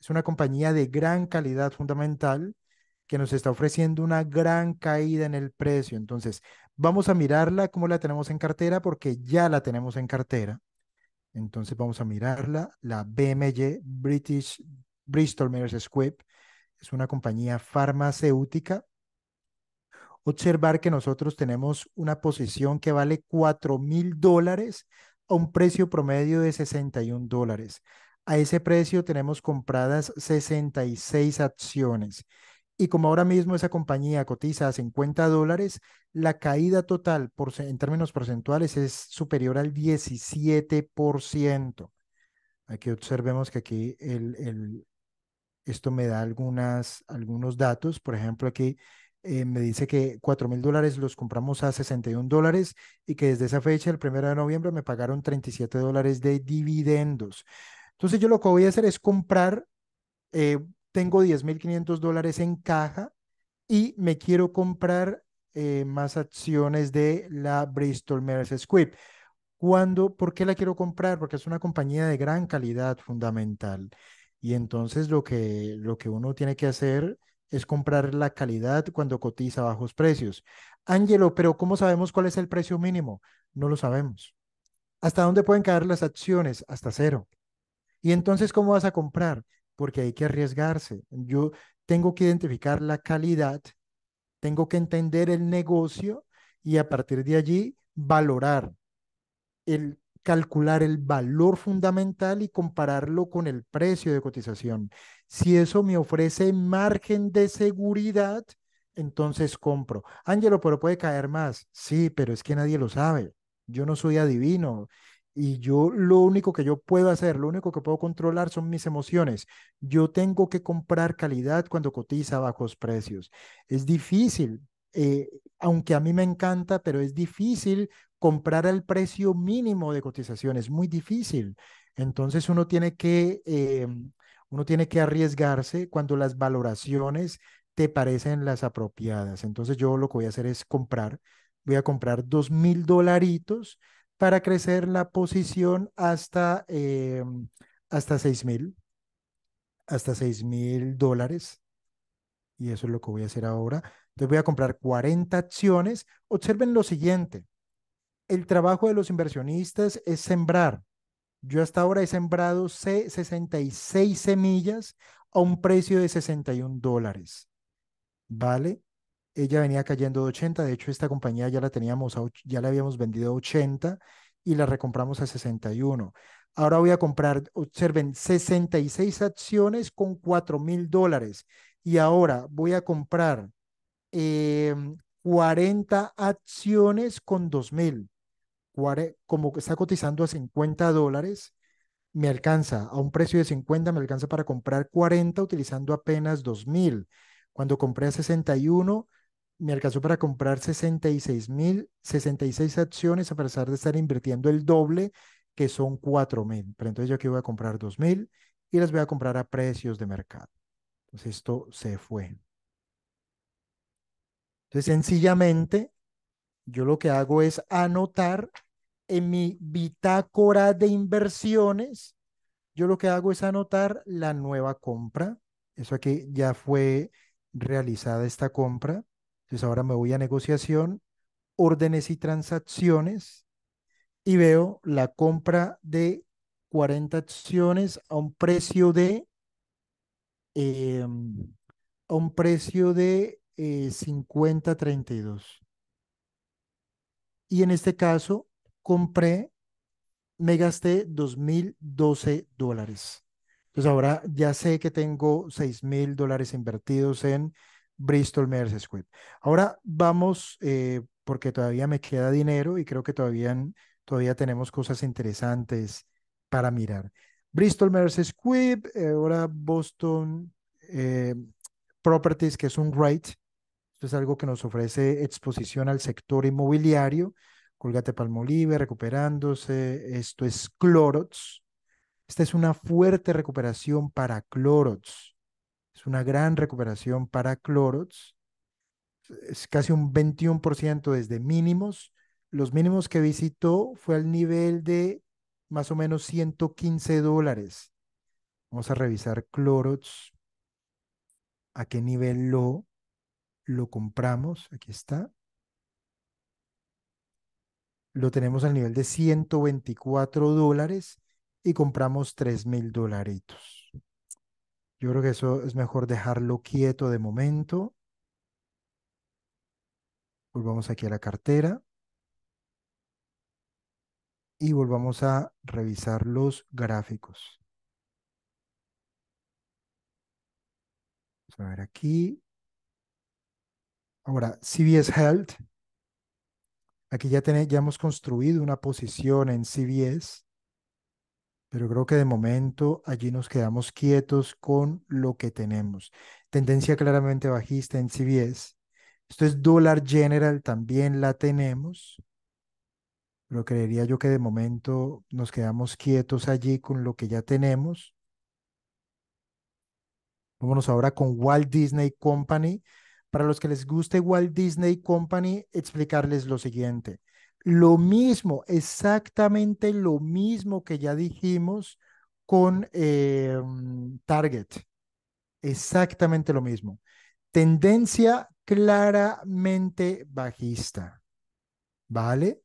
Es una compañía de gran calidad fundamental que nos está ofreciendo una gran caída en el precio. Entonces, vamos a mirarla como la tenemos en cartera porque ya la tenemos en cartera. Entonces, vamos a mirarla. La BMG British Bristol Myers Squibb, es una compañía farmacéutica. Observar que nosotros tenemos una posición que vale 4 mil dólares a un precio promedio de 61 dólares. A ese precio tenemos compradas 66 acciones. Y como ahora mismo esa compañía cotiza a 50 dólares, la caída total en términos porcentuales es superior al 17%. Aquí observemos que aquí el, esto me da algunos datos. Por ejemplo, aquí eh, me dice que 4 mil dólares los compramos a 61 dólares y que desde esa fecha, el 1 de noviembre, me pagaron 37 dólares de dividendos. Entonces yo lo que voy a hacer es comprar eh, tengo 10.500 dólares en caja y me quiero comprar eh, más acciones de la Bristol Myers Squibb. ¿Cuándo? ¿Por qué la quiero comprar? Porque es una compañía de gran calidad fundamental. Y entonces lo que, lo que uno tiene que hacer es comprar la calidad cuando cotiza bajos precios. Ángelo, pero ¿cómo sabemos cuál es el precio mínimo? No lo sabemos. ¿Hasta dónde pueden caer las acciones? Hasta cero. ¿Y entonces cómo vas a comprar? porque hay que arriesgarse. Yo tengo que identificar la calidad, tengo que entender el negocio y a partir de allí valorar, el, calcular el valor fundamental y compararlo con el precio de cotización. Si eso me ofrece margen de seguridad, entonces compro. Ángelo, pero puede caer más. Sí, pero es que nadie lo sabe. Yo no soy adivino y yo lo único que yo puedo hacer, lo único que puedo controlar son mis emociones. Yo tengo que comprar calidad cuando cotiza a bajos precios. Es difícil, eh, aunque a mí me encanta, pero es difícil comprar al precio mínimo de cotización, es muy difícil. Entonces uno tiene que, eh, uno tiene que arriesgarse cuando las valoraciones te parecen las apropiadas. Entonces yo lo que voy a hacer es comprar, voy a comprar dos mil dolaritos para crecer la posición hasta, em, hasta 6 mil, hasta 6 mil dólares. Y eso es lo que voy a hacer ahora. Entonces voy a comprar 40 acciones. Observen lo siguiente. El trabajo de los inversionistas es sembrar. Yo hasta ahora he sembrado 66 semillas a un precio de 61 dólares. ¿Vale? ella venía cayendo de 80, de hecho esta compañía ya la teníamos, ya la habíamos vendido a 80 y la recompramos a 61. Ahora voy a comprar, observen, 66 acciones con 4 mil dólares y ahora voy a comprar 40 em, acciones con 2 mil. Como está cotizando a 50 dólares, me alcanza, a un precio de 50 me alcanza para comprar 40 utilizando apenas 2 mil. Cuando compré a 61, me alcanzó para comprar 66 mil, 66 acciones, a pesar de estar invirtiendo el doble, que son 4 mil. Pero entonces yo aquí voy a comprar 2 mil y las voy a comprar a precios de mercado. Entonces esto se fue. Entonces sencillamente yo lo que hago es anotar en mi bitácora de inversiones, yo lo que hago es anotar la nueva compra. Eso aquí ya fue realizada esta compra. Entonces ahora me voy a negociación, órdenes y transacciones y veo la compra de 40 acciones a un precio de em, a un precio de 50.32. Eh, y en este caso compré, me gasté 2.012 dólares. Entonces ahora ya sé que tengo 6.000 dólares invertidos en Bristol Mercedes Squibb. Ahora vamos, eh, porque todavía me queda dinero y creo que todavía, todavía tenemos cosas interesantes para mirar. Bristol Squibb, Squib, eh, ahora Boston eh, Properties, que es un REIT. Esto es algo que nos ofrece exposición al sector inmobiliario. Colgate Palmolive, recuperándose. Esto es Clorox. Esta es una fuerte recuperación para Clorox. Es una gran recuperación para Clorox. Es casi un 21% desde mínimos. Los mínimos que visitó fue al nivel de más o menos 115 dólares. Vamos a revisar Clorox. ¿A qué nivel lo, lo compramos? Aquí está lo tenemos al nivel de 124 dólares y compramos 3 mil dolaritos. Yo creo que eso es mejor dejarlo quieto de momento. Volvamos aquí a la cartera. Y volvamos a revisar los gráficos. Vamos a ver aquí. Ahora, CBS Health. Aquí ya, ya hemos construido una posición en CBS pero creo que de momento allí nos quedamos quietos con lo que tenemos. Tendencia claramente bajista en CBS. Esto es dólar general, también la tenemos, pero creería yo que de momento nos quedamos quietos allí con lo que ya tenemos. Vámonos ahora con Walt Disney Company. Para los que les guste Walt Disney Company, explicarles lo siguiente. Lo mismo, exactamente lo mismo que ya dijimos con eh, mm, Target. Exactamente lo mismo. Tendencia claramente bajista. ¿Vale?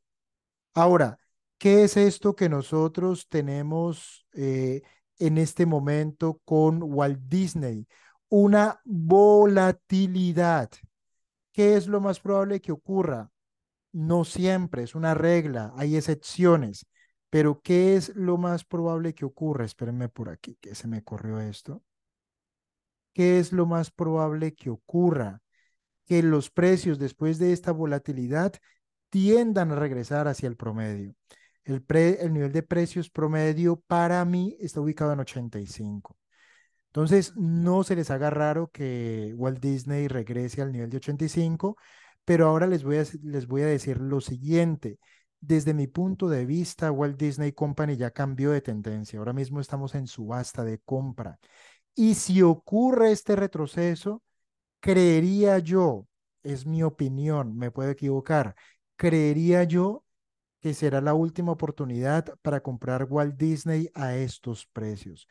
Ahora, ¿qué es esto que nosotros tenemos eh, en este momento con Walt Disney? Una volatilidad. ¿Qué es lo más probable que ocurra? No siempre es una regla, hay excepciones, pero ¿qué es lo más probable que ocurra? Espérenme por aquí, que se me corrió esto. ¿Qué es lo más probable que ocurra? Que los precios después de esta volatilidad tiendan a regresar hacia el promedio. El, el nivel de precios promedio para mí está ubicado en 85. Entonces, no se les haga raro que Walt Disney regrese al nivel de 85 pero ahora les voy a, les voy a decir lo siguiente. Desde mi punto de vista, Walt Disney Company ya cambió de tendencia. Ahora mismo estamos en subasta de compra. Y si ocurre este retroceso, creería yo, es mi opinión, me puedo equivocar, creería yo que será la última oportunidad para comprar Walt Disney a estos precios.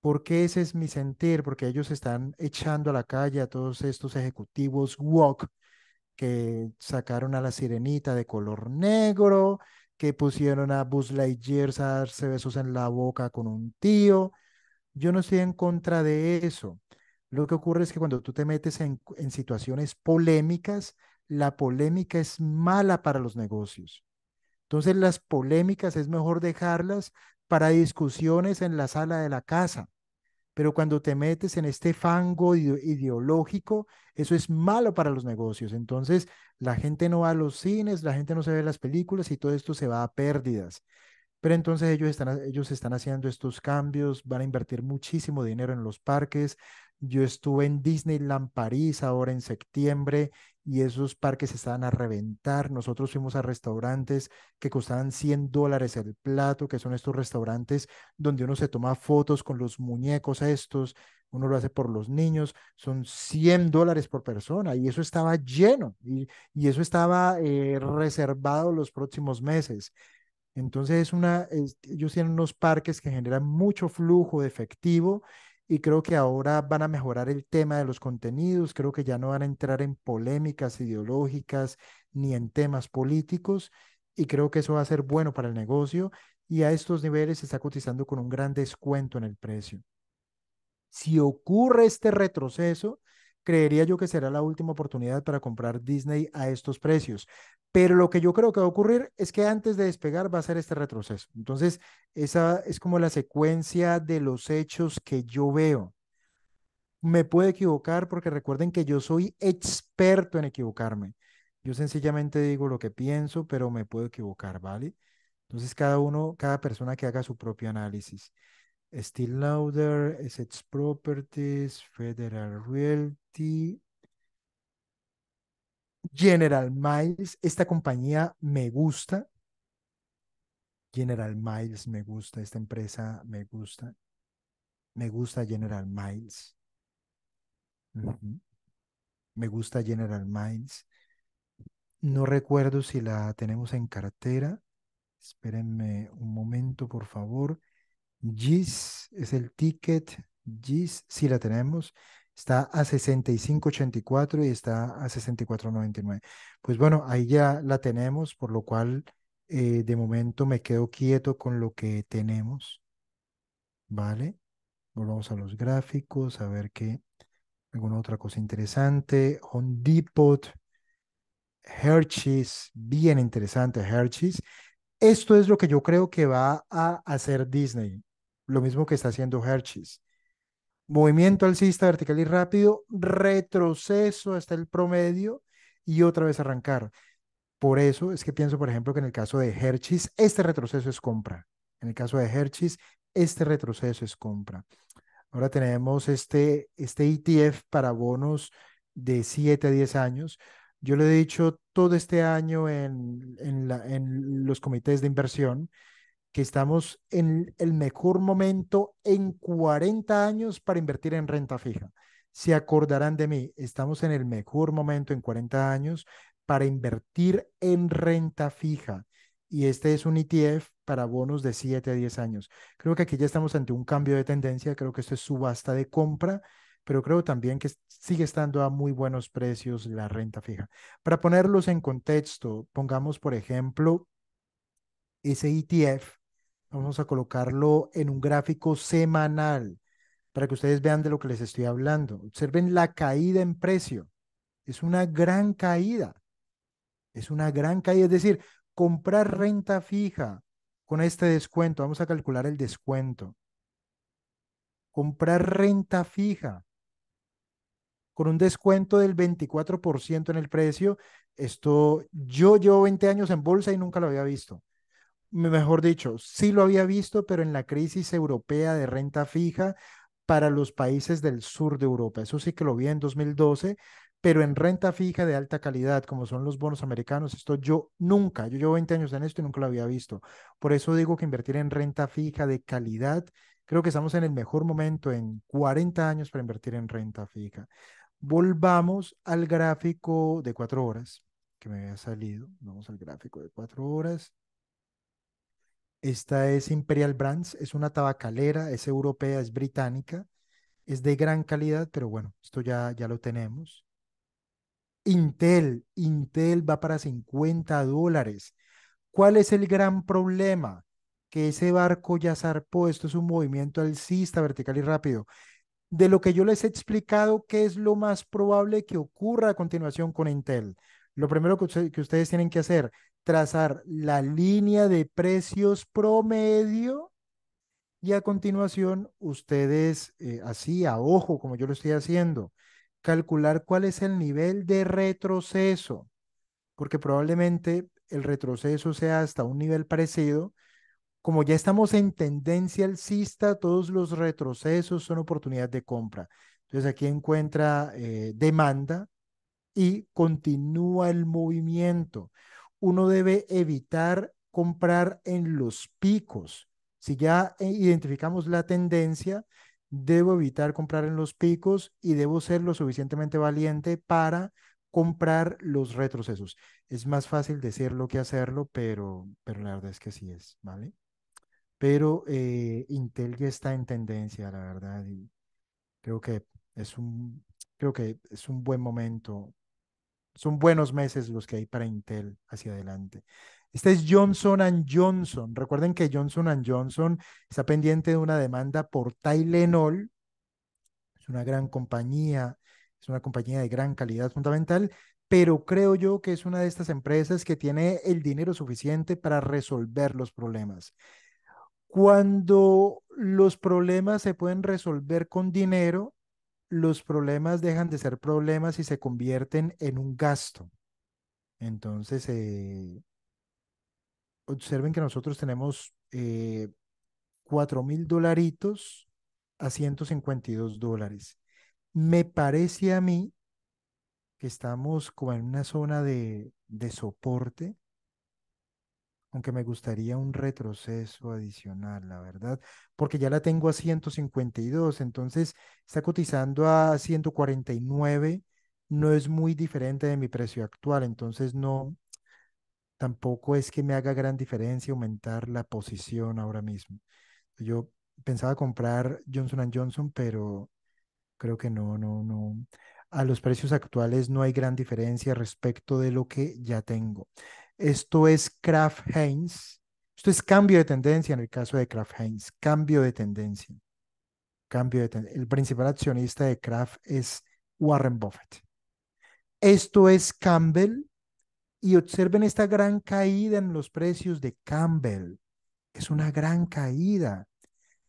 Porque ese es mi sentir, porque ellos están echando a la calle a todos estos ejecutivos walk que sacaron a la sirenita de color negro, que pusieron a Buzz Lightyear a darse besos en la boca con un tío. Yo no estoy en contra de eso. Lo que ocurre es que cuando tú te metes en, en situaciones polémicas, la polémica es mala para los negocios. Entonces las polémicas es mejor dejarlas para discusiones en la sala de la casa. Pero cuando te metes en este fango ideológico, eso es malo para los negocios. Entonces, la gente no va a los cines, la gente no se ve las películas y todo esto se va a pérdidas. Pero entonces ellos están, ellos están haciendo estos cambios, van a invertir muchísimo dinero en los parques. Yo estuve en Disneyland París ahora en septiembre y esos parques estaban a reventar. Nosotros fuimos a restaurantes que costaban 100 dólares el plato, que son estos restaurantes donde uno se toma fotos con los muñecos estos, uno lo hace por los niños, son 100 dólares por persona y eso estaba lleno y, eso estaba eh, reservado los próximos meses. Entonces, es una, ellos tienen unos parques que generan mucho flujo de efectivo y creo que ahora van a mejorar el tema de los contenidos, creo que ya no van a entrar en polémicas ideológicas ni en temas políticos y creo que eso va a ser bueno para el negocio y a estos niveles se está cotizando con un gran descuento en el precio. Si ocurre este retroceso, creería yo que será la última oportunidad para comprar Disney a estos precios. Pero lo que yo creo que va a ocurrir es que antes de despegar va a ser este retroceso. Entonces, esa es como la secuencia de los hechos que yo veo. Me puedo equivocar porque recuerden que yo soy experto en equivocarme. Yo sencillamente digo lo que pienso, pero me puedo equivocar, ¿vale? Entonces, cada uno, cada persona que haga su propio análisis. Still Louder, Assets Properties, Federal Realty, General Miles, esta compañía me gusta. General Miles me gusta, esta empresa me gusta. Me gusta General Miles. Me gusta General Miles. No recuerdo si la tenemos en cartera. Espérenme un momento, por favor. GIS es el ticket. GIS, sí la tenemos está a 65.84 y está a 64.99. Pues bueno, ahí ya la tenemos, por lo cual eh, de momento me quedo quieto con lo que tenemos. ¿Vale? Volvamos a los gráficos, a ver qué, alguna otra cosa interesante. Home Depot, Hershey's, bien interesante Hershey's. Esto es lo que yo creo que va a hacer Disney, lo mismo que está haciendo Hershey's movimiento alcista vertical y rápido, retroceso hasta el promedio y otra vez arrancar. Por eso es que pienso, por ejemplo, que en el caso de Hershey's, este retroceso es compra. En el caso de Hershey's, este retroceso es compra. Ahora tenemos este, este ETF para bonos de 7 a 10 años. Yo lo he dicho todo este año en, en, la, en los comités de inversión que estamos en el mejor momento en 40 años para invertir en renta fija. Se acordarán de mí, estamos en el mejor momento en 40 años para invertir en renta fija. Y este es un ETF para bonos de 7 a 10 años. Creo que aquí ya estamos ante un cambio de tendencia, creo que esto es subasta de compra, pero creo también que sigue estando a muy buenos precios la renta fija. Para ponerlos en contexto, pongamos, por ejemplo, ese ETF Vamos a colocarlo en un gráfico semanal para que ustedes vean de lo que les estoy hablando. Observen la caída en precio. Es una gran caída. Es una gran caída. Es decir, comprar renta fija con este descuento. Vamos a calcular el descuento. Comprar renta fija con un descuento del 24% en el precio. Esto, yo llevo 20 años en bolsa y nunca lo había visto mejor dicho, sí lo había visto, pero en la crisis europea de renta fija para los países del sur de Europa. Eso sí que lo vi en 2012, pero en renta fija de alta calidad, como son los bonos americanos, esto yo nunca, yo llevo 20 años en esto y nunca lo había visto. Por eso digo que invertir en renta fija de calidad, creo que estamos en el mejor momento en 40 años para invertir en renta fija. Volvamos al gráfico de cuatro horas que me había salido. Vamos al gráfico de cuatro horas. Esta es Imperial Brands, es una tabacalera, es europea, es británica, es de gran calidad, pero bueno, esto ya, ya lo tenemos. Intel, Intel va para 50 dólares. ¿Cuál es el gran problema? Que ese barco ya zarpó, esto es un movimiento alcista, vertical y rápido. De lo que yo les he explicado, ¿qué es lo más probable que ocurra a continuación con Intel? Lo primero que, que ustedes tienen que hacer, trazar la línea de precios promedio y a continuación ustedes eh, así a ojo, como yo lo estoy haciendo, calcular cuál es el nivel de retroceso, porque probablemente el retroceso sea hasta un nivel parecido. Como ya estamos en tendencia alcista, todos los retrocesos son oportunidad de compra. Entonces aquí encuentra eh, demanda y continúa el movimiento uno debe evitar comprar en los picos. Si ya eh, identificamos la tendencia, debo evitar comprar en los picos y debo ser lo suficientemente valiente para comprar los retrocesos. Es más fácil decirlo que hacerlo, pero, pero la verdad es que sí es, ¿vale? Pero eh, Intel ya está en tendencia, la verdad, y creo que es un, creo que es un buen momento son buenos meses los que hay para Intel hacia adelante. Este es Johnson Johnson. Recuerden que Johnson Johnson está pendiente de una demanda por Tylenol. Es una gran compañía, es una compañía de gran calidad fundamental, pero creo yo que es una de estas empresas que tiene el dinero suficiente para resolver los problemas. Cuando los problemas se pueden resolver con dinero, los problemas dejan de ser problemas y se convierten en un gasto. Entonces, eh, observen que nosotros tenemos eh, cuatro mil dolaritos a 152 dólares. Me parece a mí que estamos como en una zona de soporte aunque me gustaría un retroceso adicional, la verdad, porque ya la tengo a 152, entonces está cotizando a 149, no es muy diferente de mi precio actual, entonces no, tampoco es que me haga gran diferencia aumentar la posición ahora mismo. Yo pensaba comprar Johnson Johnson, pero creo que no, no, no. A los precios actuales no hay gran diferencia respecto de lo que ya tengo. Esto es Kraft Heinz. Esto es cambio de tendencia en el caso de Kraft Heinz, cambio de tendencia. Cambio de tendencia. El principal accionista de Kraft es Warren Buffett. Esto es Campbell. Y observen esta gran caída en los precios de Campbell. Es una gran caída.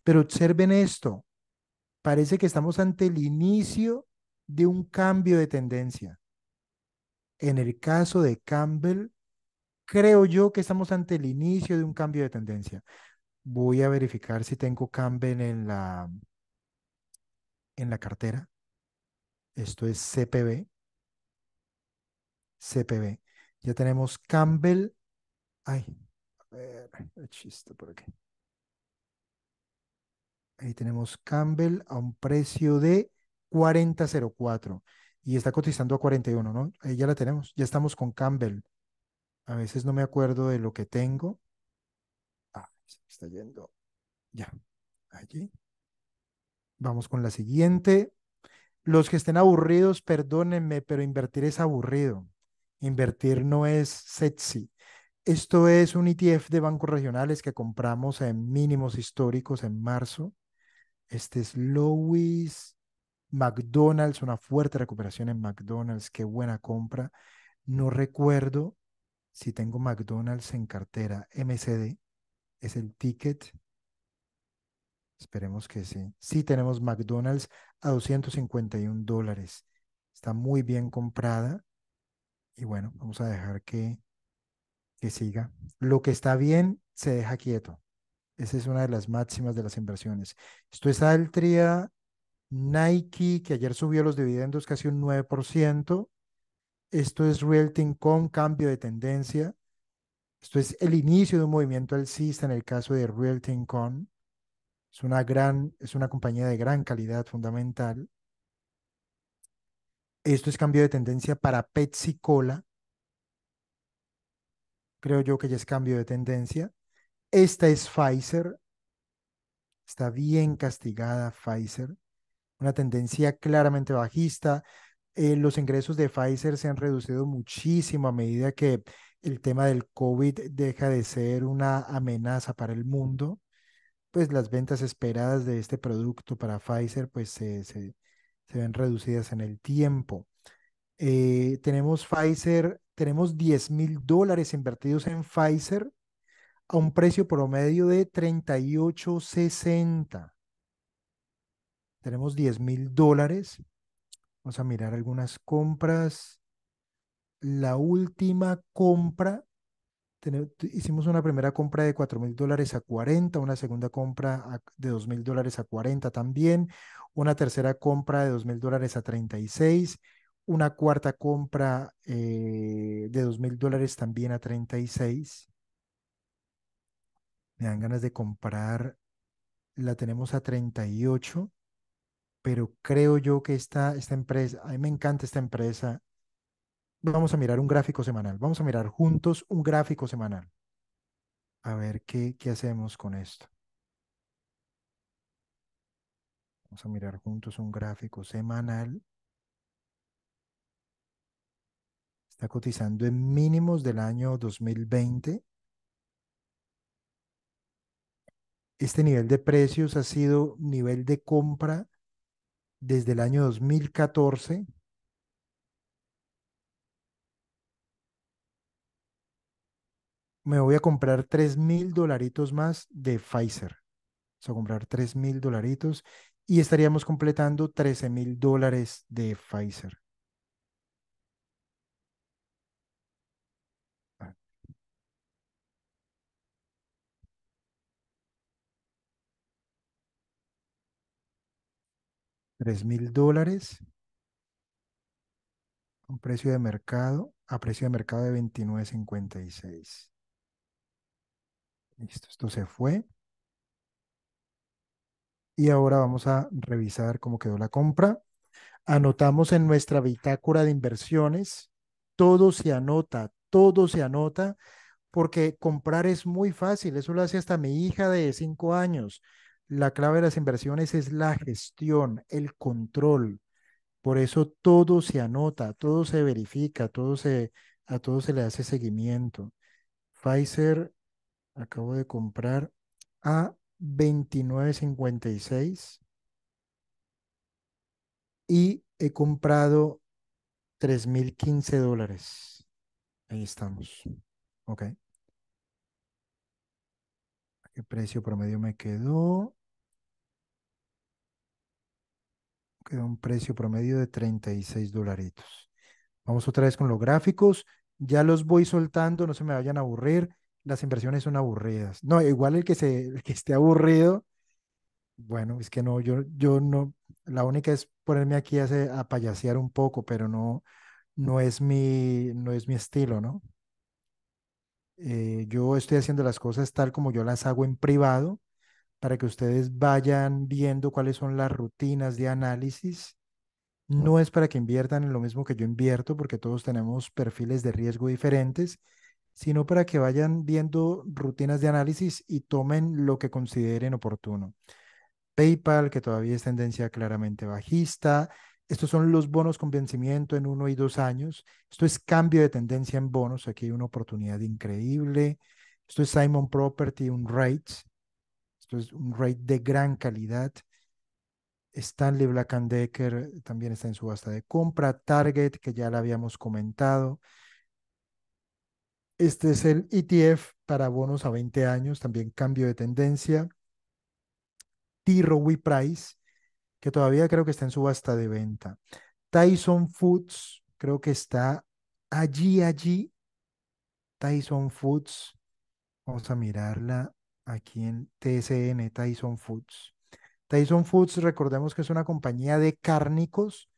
Pero observen esto. Parece que estamos ante el inicio de un cambio de tendencia. En el caso de Campbell, creo yo que estamos ante el inicio de un cambio de tendencia. Voy a verificar si tengo Campbell en la, en la cartera. Esto es CPB. CPB. Ya tenemos Campbell. Ay, a ver, chiste por aquí. Ahí tenemos Campbell a un precio de 40.04 y está cotizando a 41, ¿no? Ahí ya la tenemos. Ya estamos con Campbell. A veces no me acuerdo de lo que tengo. Ah, está yendo. Ya, allí. Vamos con la siguiente. Los que estén aburridos, perdónenme, pero invertir es aburrido. Invertir no es sexy. Esto es un ETF de bancos regionales que compramos en mínimos históricos en marzo. Este es Louis McDonald's, una fuerte recuperación en McDonald's. Qué buena compra. No recuerdo si tengo McDonald's en cartera, MCD, es el ticket. Esperemos que sí. Sí tenemos McDonald's a 251 dólares. Está muy bien comprada. Y bueno, vamos a dejar que, que siga. Lo que está bien se deja quieto. Esa es una de las máximas de las inversiones. Esto es Altria, Nike, que ayer subió los dividendos casi un 9%. Esto es Realty con cambio de tendencia. Esto es el inicio de un movimiento alcista en el caso de Realty con. Es una gran, es una compañía de gran calidad fundamental. Esto es cambio de tendencia para Pepsi Cola. Creo yo que ya es cambio de tendencia. Esta es Pfizer. Está bien castigada Pfizer. Una tendencia claramente bajista. Eh, los ingresos de Pfizer se han reducido muchísimo a medida que el tema del COVID deja de ser una amenaza para el mundo. Pues las ventas esperadas de este producto para Pfizer pues se, ven reducidas en el tiempo. Eh, tenemos Pfizer, tenemos 10 mil dólares invertidos en Pfizer a un precio promedio de 38.60. Tenemos 10 mil dólares Vamos a mirar algunas compras. La última compra, hicimos una primera compra de 4 mil dólares a 40, una segunda compra de 2 mil dólares a 40 también, una tercera compra de 2 mil dólares a 36, una cuarta compra eh, de 2 mil dólares también a 36. Me dan ganas de comprar, la tenemos a 38 pero creo yo que esta, esta empresa, a mí me encanta esta empresa. Vamos a mirar un gráfico semanal, vamos a mirar juntos un gráfico semanal. A ver qué, qué hacemos con esto. Vamos a mirar juntos un gráfico semanal. Está cotizando en mínimos del año 2020. Este nivel de precios ha sido nivel de compra desde el año 2014 me voy a comprar 3 mil dolaritos más de Pfizer. Vamos a comprar 3 mil dolaritos y estaríamos completando 13 mil dólares de Pfizer. mil dólares. Un precio de mercado, a precio de mercado de 29.56. Listo, esto se fue. Y ahora vamos a revisar cómo quedó la compra. Anotamos en nuestra bitácora de inversiones. Todo se anota, todo se anota, porque comprar es muy fácil. Eso lo hace hasta mi hija de cinco años la clave de las inversiones es la gestión, el control. Por eso todo se anota, todo se verifica, todo se, a todo se le hace seguimiento. Pfizer, acabo de comprar a 29.56 y he comprado 3.015 dólares. Ahí estamos. Ok. qué precio promedio me quedó? queda un precio promedio de 36 dolaritos. Vamos otra vez con los gráficos. Ya los voy soltando, no se me vayan a aburrir. Las inversiones son aburridas. No, igual el que, se, que esté aburrido, bueno, es que no, yo, yo no, la única es ponerme aquí a, a payasear un poco, pero no, no es mi, no es mi estilo, ¿no? Eh, yo estoy haciendo las cosas tal como yo las hago en privado para que ustedes vayan viendo cuáles son las rutinas de análisis. No es para que inviertan en lo mismo que yo invierto, porque todos tenemos perfiles de riesgo diferentes, sino para que vayan viendo rutinas de análisis y tomen lo que consideren oportuno. PayPal, que todavía es tendencia claramente bajista. Estos son los bonos con vencimiento en uno y dos años. Esto es cambio de tendencia en bonos. Aquí hay una oportunidad increíble. Esto es Simon Property, un rights. Esto es un rate de gran calidad. Stanley Black and Decker también está en subasta de compra. Target, que ya la habíamos comentado. Este es el ETF para bonos a 20 años, también cambio de tendencia. T. Rowe Price, que todavía creo que está en subasta de venta. Tyson Foods, creo que está allí, allí. Tyson Foods, vamos a mirarla aquí en TSN, Tyson Foods. Tyson Foods, recordemos que es una compañía de cárnicos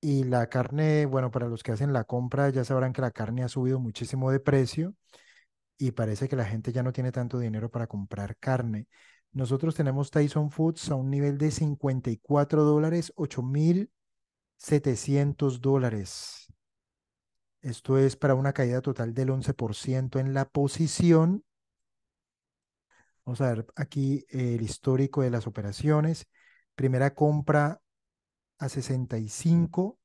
y la carne, bueno, para los que hacen la compra ya sabrán que la carne ha subido muchísimo de precio y parece que la gente ya no tiene tanto dinero para comprar carne. Nosotros tenemos Tyson Foods a un nivel de 54 dólares, dólares. Esto es para una caída total del 11% en la posición Vamos a ver aquí el histórico de las operaciones. Primera compra a 65,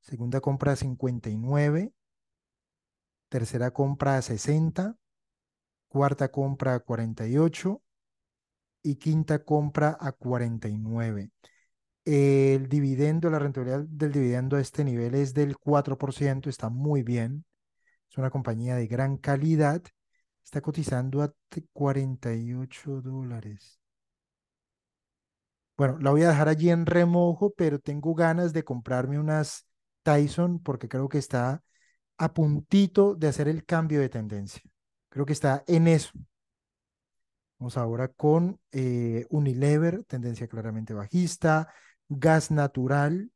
segunda compra a 59, tercera compra a 60, cuarta compra a 48 y quinta compra a 49. El dividendo, la rentabilidad del dividendo a este nivel es del 4%, está muy bien. Es una compañía de gran calidad Está cotizando a 48 dólares. Bueno, la voy a dejar allí en remojo, pero tengo ganas de comprarme unas Tyson porque creo que está a puntito de hacer el cambio de tendencia. Creo que está en eso. Vamos ahora con eh, Unilever, tendencia claramente bajista, gas natural,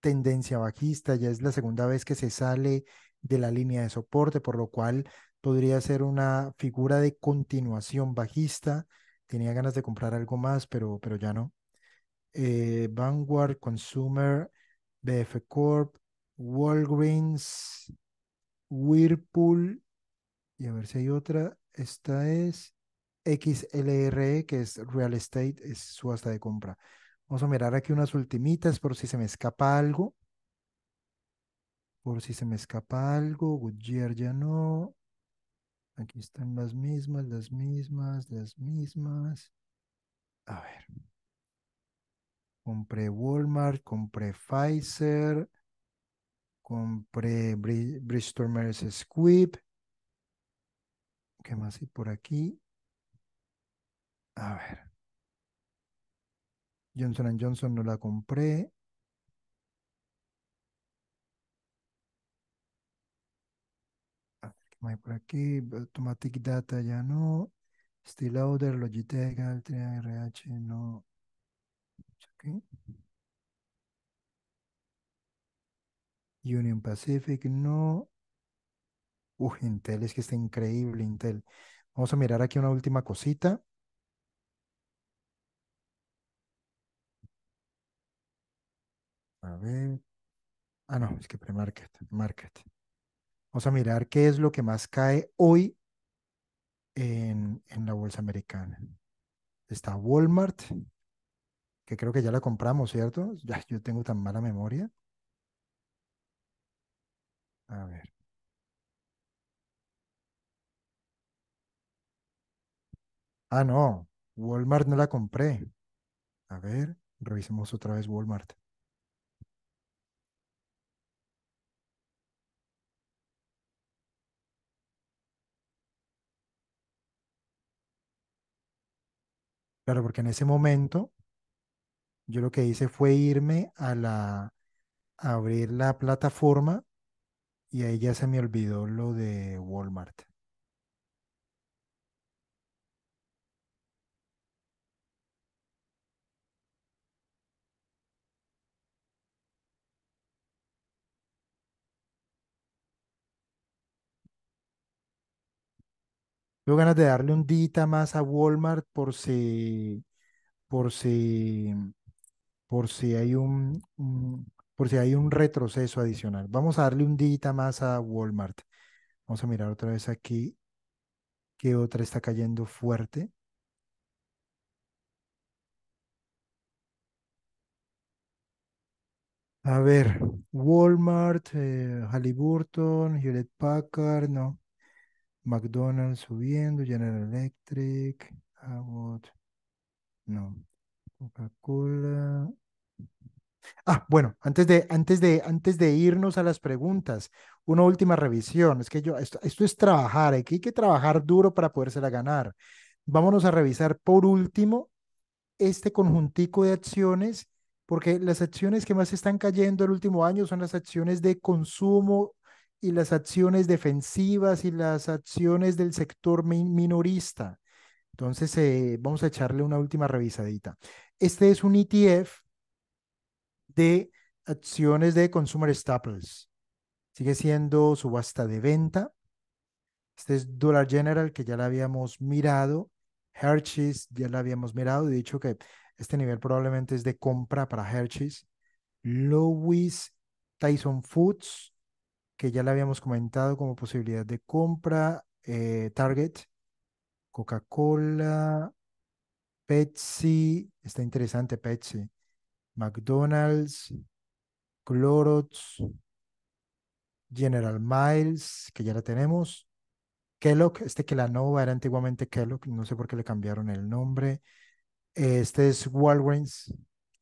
tendencia bajista, ya es la segunda vez que se sale de la línea de soporte, por lo cual podría ser una figura de continuación bajista. Tenía ganas de comprar algo más, pero, pero ya no. Eh, Vanguard, Consumer, BF Corp, Walgreens, Whirlpool, y a ver si hay otra. Esta es XLRE, que es Real Estate, es hasta de compra. Vamos a mirar aquí unas ultimitas por si se me escapa algo. Por si se me escapa algo, Goodyear ya no. Aquí están las mismas, las mismas, las mismas. A ver. Compré Walmart, compré Pfizer, compré Bristol Myers Squibb. ¿Qué más hay por aquí? A ver. Johnson Johnson no la compré. por aquí, Automatic eh, Data ya no. still Logitech, Altria, RH, no. Union Pacific, no. Uy, Intel, es que está increíble, Intel. Vamos a mirar aquí una última cosita. A ver. Ah, no, es que pre-market, market a mirar qué es lo que más cae hoy en, en la bolsa americana. Está Walmart, que creo que ya la compramos, ¿cierto? Ya, yo tengo tan mala memoria. A ver. Ah, no, Walmart no la compré. A ver, revisemos otra vez Walmart. Claro, porque en ese momento yo lo que hice fue irme a la abrir la plataforma y ahí ya se me olvidó lo de Walmart. Tengo ganas de darle un dita más a Walmart por si, por si, por si hay un, por si hay un retroceso adicional. Vamos a darle un dita más a Walmart. Vamos a mirar otra vez aquí qué otra está cayendo fuerte. A ver, Walmart, eh, Halliburton, Hewlett Packard, no. McDonald's subiendo, General Electric, Abbott, no, Coca-Cola. Ah, bueno, antes de, antes, de, antes de irnos a las preguntas, una última revisión. Es que yo, esto, es trabajar, aquí hay que trabajar duro para podérsela ganar. Vámonos a revisar por último este conjuntico de acciones, porque las acciones que más están cayendo el último año son las acciones de consumo y las acciones defensivas y las acciones del sector minorista. Entonces, eh, vamos a echarle una última revisadita. Este es un ETF de acciones de consumer staples. Sigue siendo subasta de venta. Este es Dollar General, que ya la habíamos mirado. Hershey's, ya la habíamos mirado. He dicho que este nivel probablemente es de compra para Hershey's. Louis Tyson Foods, que ya la habíamos comentado como posibilidad de compra, eh, Target, Coca-Cola, Pepsi, está interesante Pepsi, McDonald's, Clorox, General Miles, que ya la tenemos, Kellogg, este que la Nova era antiguamente Kellogg, no sé por qué le cambiaron el nombre, este es Walgreens,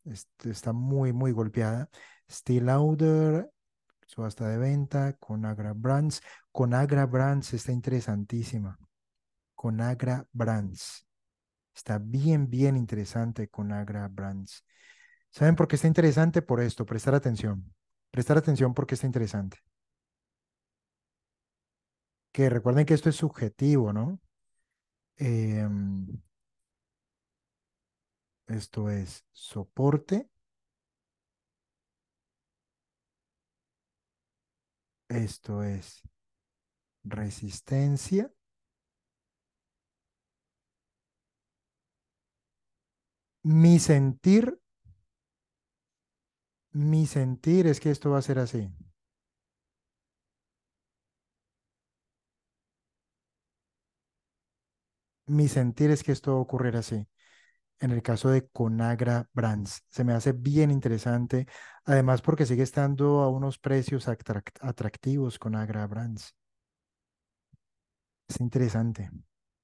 este está muy, muy golpeada, Steel hasta de venta con Agra Brands. Con Agra Brands está interesantísima. Con Agra Brands. Está bien, bien interesante con Agra Brands. ¿Saben por qué está interesante? Por esto, prestar atención. Prestar atención porque está interesante. Que recuerden que esto es subjetivo, ¿no? Em, esto es soporte Esto es resistencia. Mi sentir, mi sentir es que esto va a ser así. Mi sentir es que esto va a ocurrir así en el caso de Conagra Brands. Se me hace bien interesante Además, porque sigue estando a unos precios atractivos con Agra Brands. Es interesante.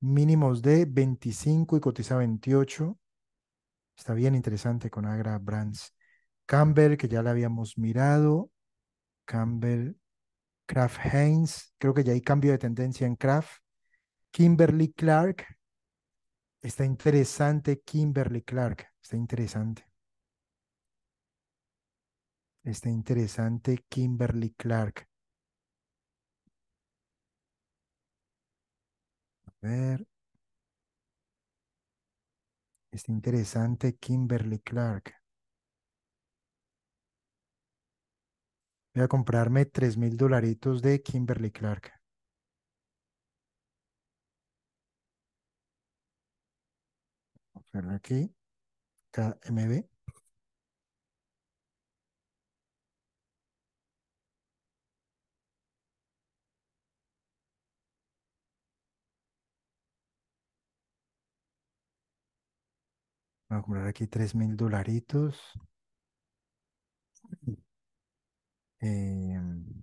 Mínimos de 25 y cotiza 28. Está bien interesante con Agra Brands. Campbell, que ya la habíamos mirado. Campbell, Kraft Heinz. Creo que ya hay cambio de tendencia en Kraft. Kimberly Clark. Está interesante Kimberly Clark. Está interesante. Está interesante Kimberly Clark. A ver. este interesante Kimberly Clark. Voy a comprarme tres mil dolaritos de Kimberly Clark. Vamos a ver aquí. KMB. Voy a comprar aquí tres mil dolaritos. Em,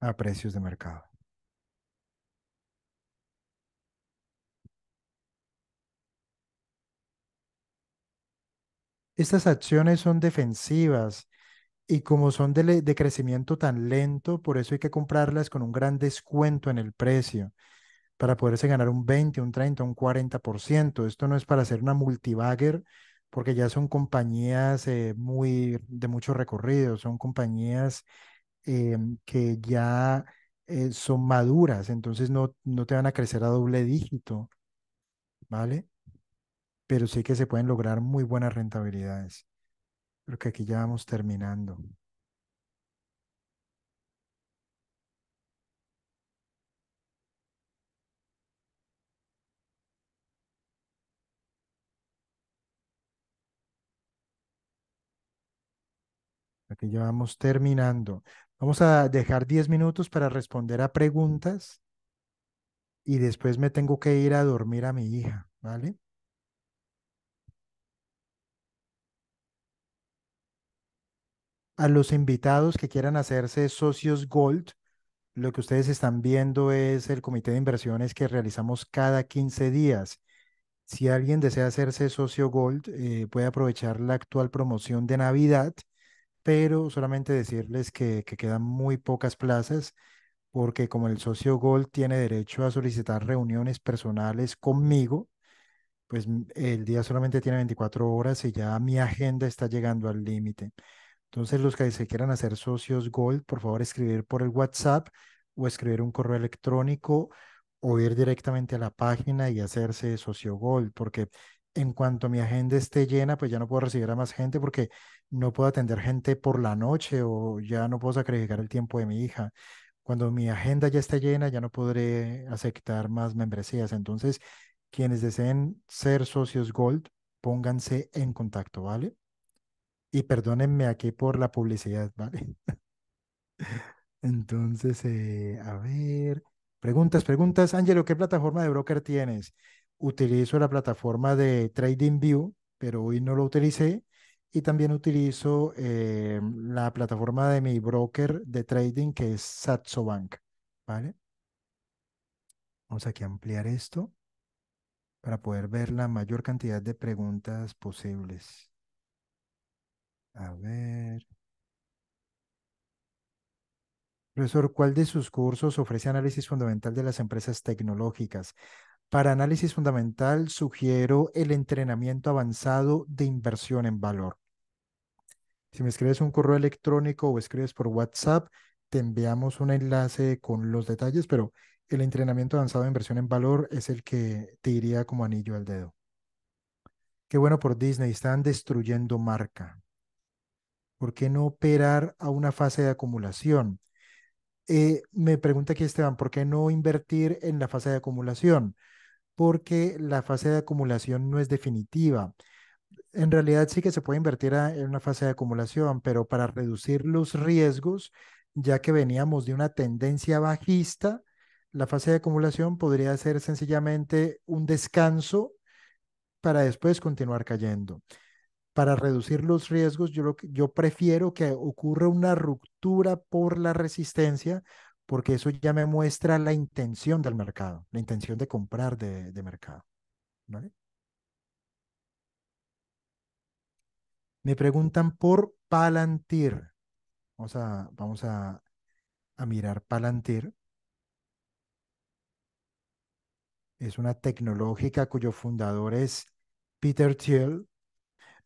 a precios de mercado. Estas acciones son defensivas y como son de, crecimiento tan lento, por eso hay que comprarlas con un gran descuento en el precio para poderse ganar un 20, un 30, un 40%. Esto no es para hacer una multibagger, porque ya son compañías eh, muy, de mucho recorrido, son compañías eh, que ya eh, son maduras, entonces no, no te van a crecer a doble dígito, ¿vale? Pero sí que se pueden lograr muy buenas rentabilidades. Creo que aquí ya vamos terminando. Aquí ya vamos terminando. Vamos a dejar 10 minutos para responder a preguntas y después me tengo que ir a dormir a mi hija, ¿vale? a los invitados que quieran hacerse socios Gold, lo que ustedes están viendo es el comité de inversiones que realizamos cada 15 días. Si alguien desea hacerse socio Gold, eh, puede aprovechar la actual promoción de Navidad, pero solamente decirles que, que quedan muy pocas plazas porque como el socio Gold tiene derecho a solicitar reuniones personales conmigo, pues mm, el día solamente tiene 24 horas y ya mi agenda está llegando al límite. Entonces, los que se quieran hacer socios Gold, por favor, escribir por el WhatsApp o escribir un correo electrónico o ir directamente a la página y hacerse socio Gold, porque en cuanto mi agenda esté llena, pues ya no puedo recibir a más gente porque no puedo atender gente por la noche o ya no puedo sacrificar el tiempo de mi hija. Cuando mi agenda ya esté llena, ya no podré aceptar más membresías. Entonces, quienes deseen ser socios Gold, pónganse en contacto, ¿vale? Y perdónenme aquí por la publicidad, ¿vale? Entonces, eh, a ver, preguntas, preguntas. Ángelo, ¿qué plataforma de broker tienes? Utilizo la plataforma de TradingView, pero hoy no lo utilicé. Y también utilizo eh, la plataforma de mi broker de trading, que es Satsobank Bank, ¿vale? Vamos aquí a ampliar esto para poder ver la mayor cantidad de preguntas posibles. A ver. Profesor, ¿cuál de sus cursos ofrece análisis fundamental de las empresas tecnológicas? Para análisis fundamental sugiero el entrenamiento avanzado de inversión en valor. Si me escribes un correo electrónico o escribes por WhatsApp, te enviamos un enlace con los detalles, pero el entrenamiento avanzado de inversión en valor es el que te iría como anillo al dedo. Qué bueno por Disney, están destruyendo marca. ¿Por qué no operar a una fase de acumulación? Eh, me pregunta aquí Esteban, ¿por qué no invertir en la fase de acumulación? Porque la fase de acumulación no es definitiva. En realidad sí que se puede invertir en una fase de acumulación, pero para reducir los riesgos, ya que veníamos de una tendencia bajista, la fase de acumulación podría ser sencillamente un descanso para después continuar cayendo para reducir los riesgos, yo, yo prefiero que ocurra una ruptura por la resistencia, porque eso ya me muestra la intención del mercado, la intención de comprar de, mercado. Me preguntan por Palantir. Vamos a, vamos a, a mirar Palantir. Es una tecnológica cuyo fundador es Peter Thiel,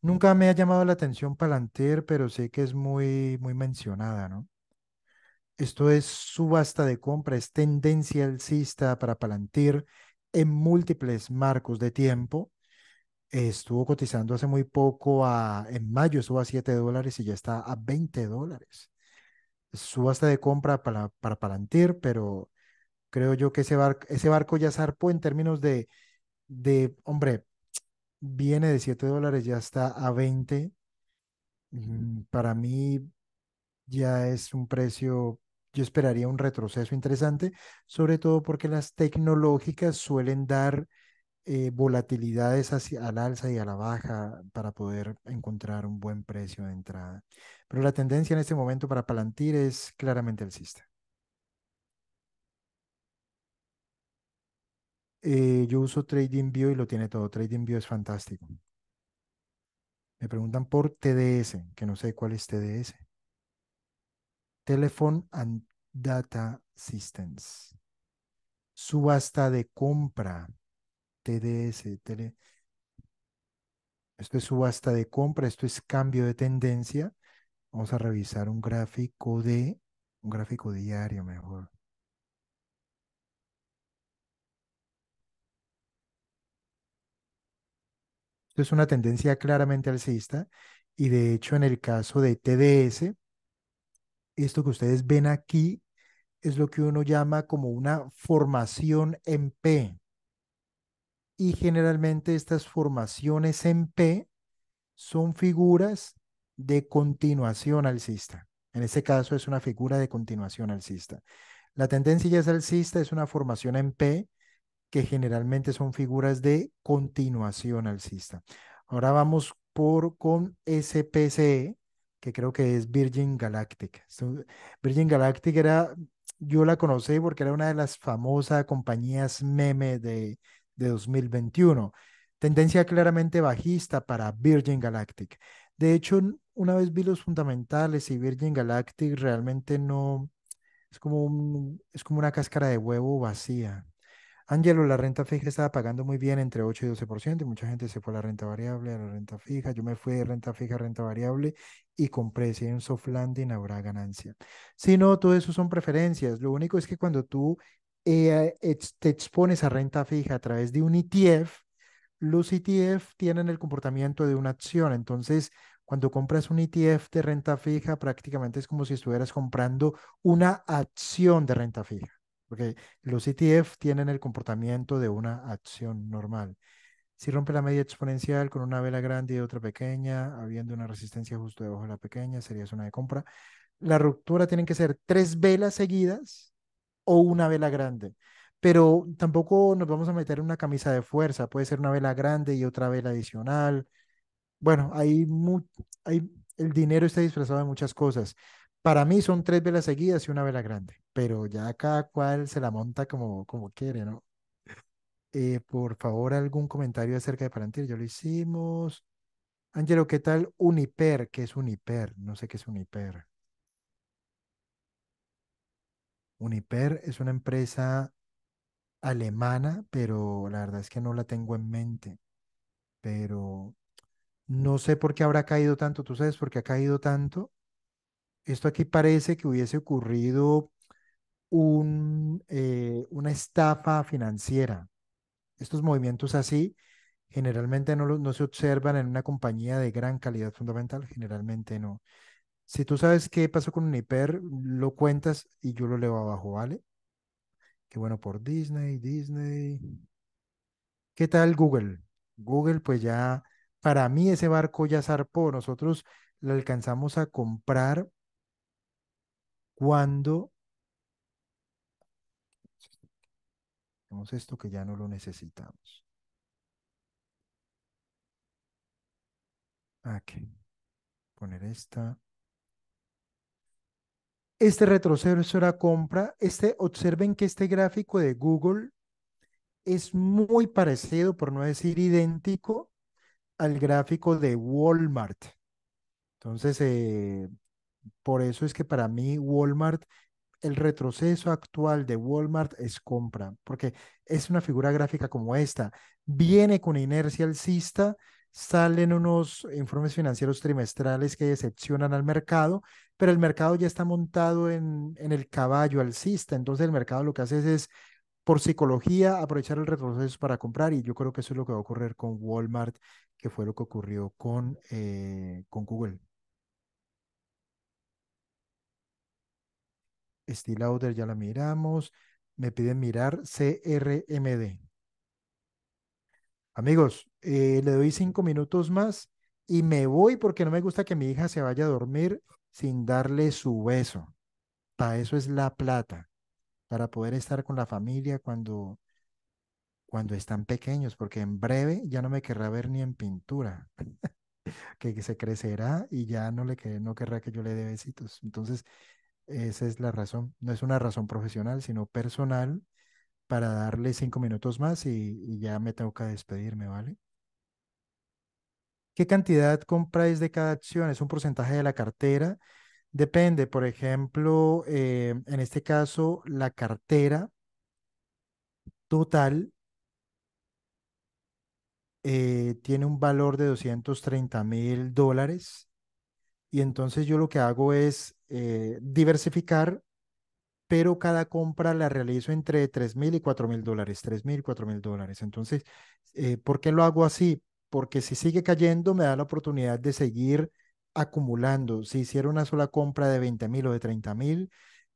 Nunca me ha llamado la atención Palantir, pero sé que es muy, muy mencionada, ¿no? Esto es subasta de compra, es tendencia alcista para Palantir en múltiples marcos de tiempo. Estuvo cotizando hace muy poco, a, en mayo estuvo a 7 dólares y ya está a 20 dólares. Subasta de compra para, para Palantir, pero creo yo que ese, barco, ese barco ya zarpó en términos de, de, hombre, viene de 7 dólares, ya está a 20. Mm, para mí ya es un precio, yo esperaría un retroceso interesante, sobre todo porque las tecnológicas suelen dar eh, volatilidades hacia, al alza y a la baja para poder encontrar un buen precio de entrada. Pero la tendencia en este momento para Palantir es claramente alcista. Eh, yo uso TradingView y lo tiene todo. TradingView es fantástico. Me preguntan por TDS, que no sé cuál es TDS. Telephone and Data Systems. Subasta de compra. TDS. Esto es subasta de compra. Esto es cambio de tendencia. Vamos a revisar un gráfico de... Un gráfico diario mejor. Esto es una tendencia claramente alcista y de hecho en el caso de TDS, esto que ustedes ven aquí es lo que uno llama como una formación en P. Y generalmente estas formaciones en P son figuras de continuación alcista. En este caso es una figura de continuación alcista. La tendencia ya es alcista, es una formación en P que generalmente son figuras de continuación alcista. Ahora vamos por con SPCE, que creo que es Virgin Galactic. Virgin Galactic era, yo la conocí porque era una de las famosas compañías meme de, 2021. Tendencia claramente bajista para Virgin Galactic. De hecho, una vez vi los fundamentales y Virgin Galactic realmente no, es como, es como una cáscara de huevo vacía. Angelo, la renta fija estaba pagando muy bien entre 8 y 12%, y mucha gente se fue a la renta variable, a la renta fija. Yo me fui de renta fija a renta variable y compré. Si hay un soft landing, habrá ganancia. Si no, todo eso son preferencias. Lo único es que cuando tú eh, te expones a renta fija a través de un ETF, los ETF tienen el comportamiento de una acción. Entonces, cuando compras un ETF de renta fija, prácticamente es como si estuvieras comprando una acción de renta fija. Porque los ETF tienen el comportamiento de una acción normal. Si rompe la media exponencial con una vela grande y otra pequeña, habiendo una resistencia justo debajo de la pequeña, sería zona de compra. La ruptura tienen que ser tres velas seguidas o una vela grande. Pero tampoco nos vamos a meter en una camisa de fuerza. Puede ser una vela grande y otra vela adicional. Bueno, hay, hay el dinero está disfrazado de muchas cosas. Para mí son tres velas seguidas y una vela grande pero ya cada cual se la monta como, como quiere, ¿no? Eh, por favor, algún comentario acerca de Palantir, yo lo hicimos. Angelo, ¿qué tal Uniper? ¿Qué es Uniper? No sé qué es Uniper. Uniper es una empresa alemana, pero la verdad es que no la tengo en mente. Pero no sé por qué habrá caído tanto, tú sabes por qué ha caído tanto. Esto aquí parece que hubiese ocurrido eh, una estafa financiera. Estos movimientos así generalmente no, no se observan en una compañía de gran calidad fundamental, generalmente no. Si tú sabes qué pasó con Uniper, lo cuentas y yo lo leo abajo, ¿vale? Qué bueno por Disney, Disney. ¿Qué tal Google? Google, pues ya, para mí ese barco ya zarpó. Nosotros le alcanzamos a comprar cuando esto que ya no lo necesitamos. Aquí. Ah, Poner esta. Este retroceso era compra. Este, observen que este gráfico de Google es muy parecido, por no decir idéntico, al gráfico de Walmart. Entonces, eh, por eso es que para mí Walmart el retroceso actual de Walmart es compra, porque es una figura gráfica como esta. Viene con inercia alcista, salen unos informes financieros trimestrales que decepcionan al mercado, pero el mercado ya está montado en, el caballo alcista, entonces el mercado lo que hace es, por psicología aprovechar el retroceso para comprar y yo creo que eso es lo que va a ocurrir con Walmart, que fue lo que ocurrió con, eh, con Google. Steel ya la miramos. Me piden mirar CRMD. Amigos, eh, le doy cinco minutos más y me voy porque no me gusta que mi hija se vaya a dormir sin darle su beso. Para eso es la plata, para poder estar con la familia cuando, cuando están pequeños, porque en breve ya no me querrá ver ni en pintura, que se crecerá y ya no le no querrá que yo le dé besitos. Entonces, esa es la razón. No es una razón profesional, sino personal para darle cinco minutos más y, ya me tengo que despedirme, ¿vale? ¿Qué cantidad compráis de cada acción? ¿Es un porcentaje de la cartera? Depende, por ejemplo, eh, en este caso, la cartera total eh, tiene un valor de 230 mil dólares. Y entonces yo lo que hago es eh, diversificar, pero cada compra la realizo entre 3.000 y 4.000 mil dólares, 3.000 mil, dólares. Entonces, eh, ¿por qué lo hago así? Porque si sigue cayendo, me da la oportunidad de seguir acumulando. Si hiciera una sola compra de 20.000 o de 30.000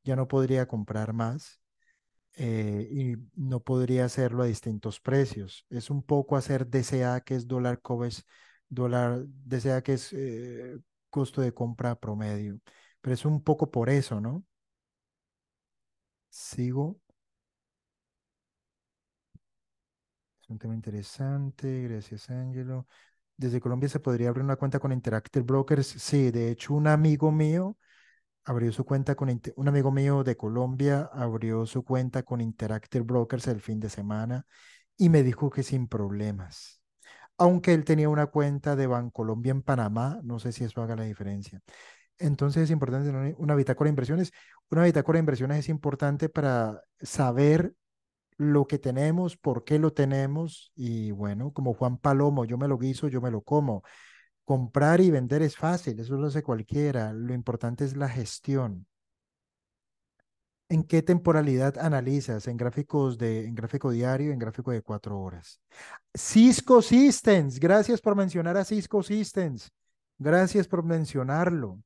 ya no podría comprar más. Eh, y no podría hacerlo a distintos precios. Es un poco hacer DCA, que es dólar cobes, dólar DCA, que es costo de compra promedio. Pero es un poco por eso, ¿no? Sigo. Es un tema interesante. Gracias, Ángelo. Desde Colombia se podría abrir una cuenta con Interactive Brokers. Sí, de hecho, un amigo mío abrió su cuenta con un amigo mío de Colombia abrió su cuenta con Interactive Brokers el fin de semana y me dijo que sin problemas. Aunque él tenía una cuenta de Bancolombia en Panamá, no sé si eso haga la diferencia. Entonces es importante tener una bitácora de inversiones. Una bitácora de inversiones es importante para saber lo que tenemos, por qué lo tenemos y bueno, como Juan Palomo, yo me lo guiso, yo me lo como. Comprar y vender es fácil, eso lo hace cualquiera. Lo importante es la gestión. ¿En qué temporalidad analizas? ¿En gráficos de en gráfico diario, en gráfico de cuatro horas? Cisco Systems, gracias por mencionar a Cisco Systems. Gracias por mencionarlo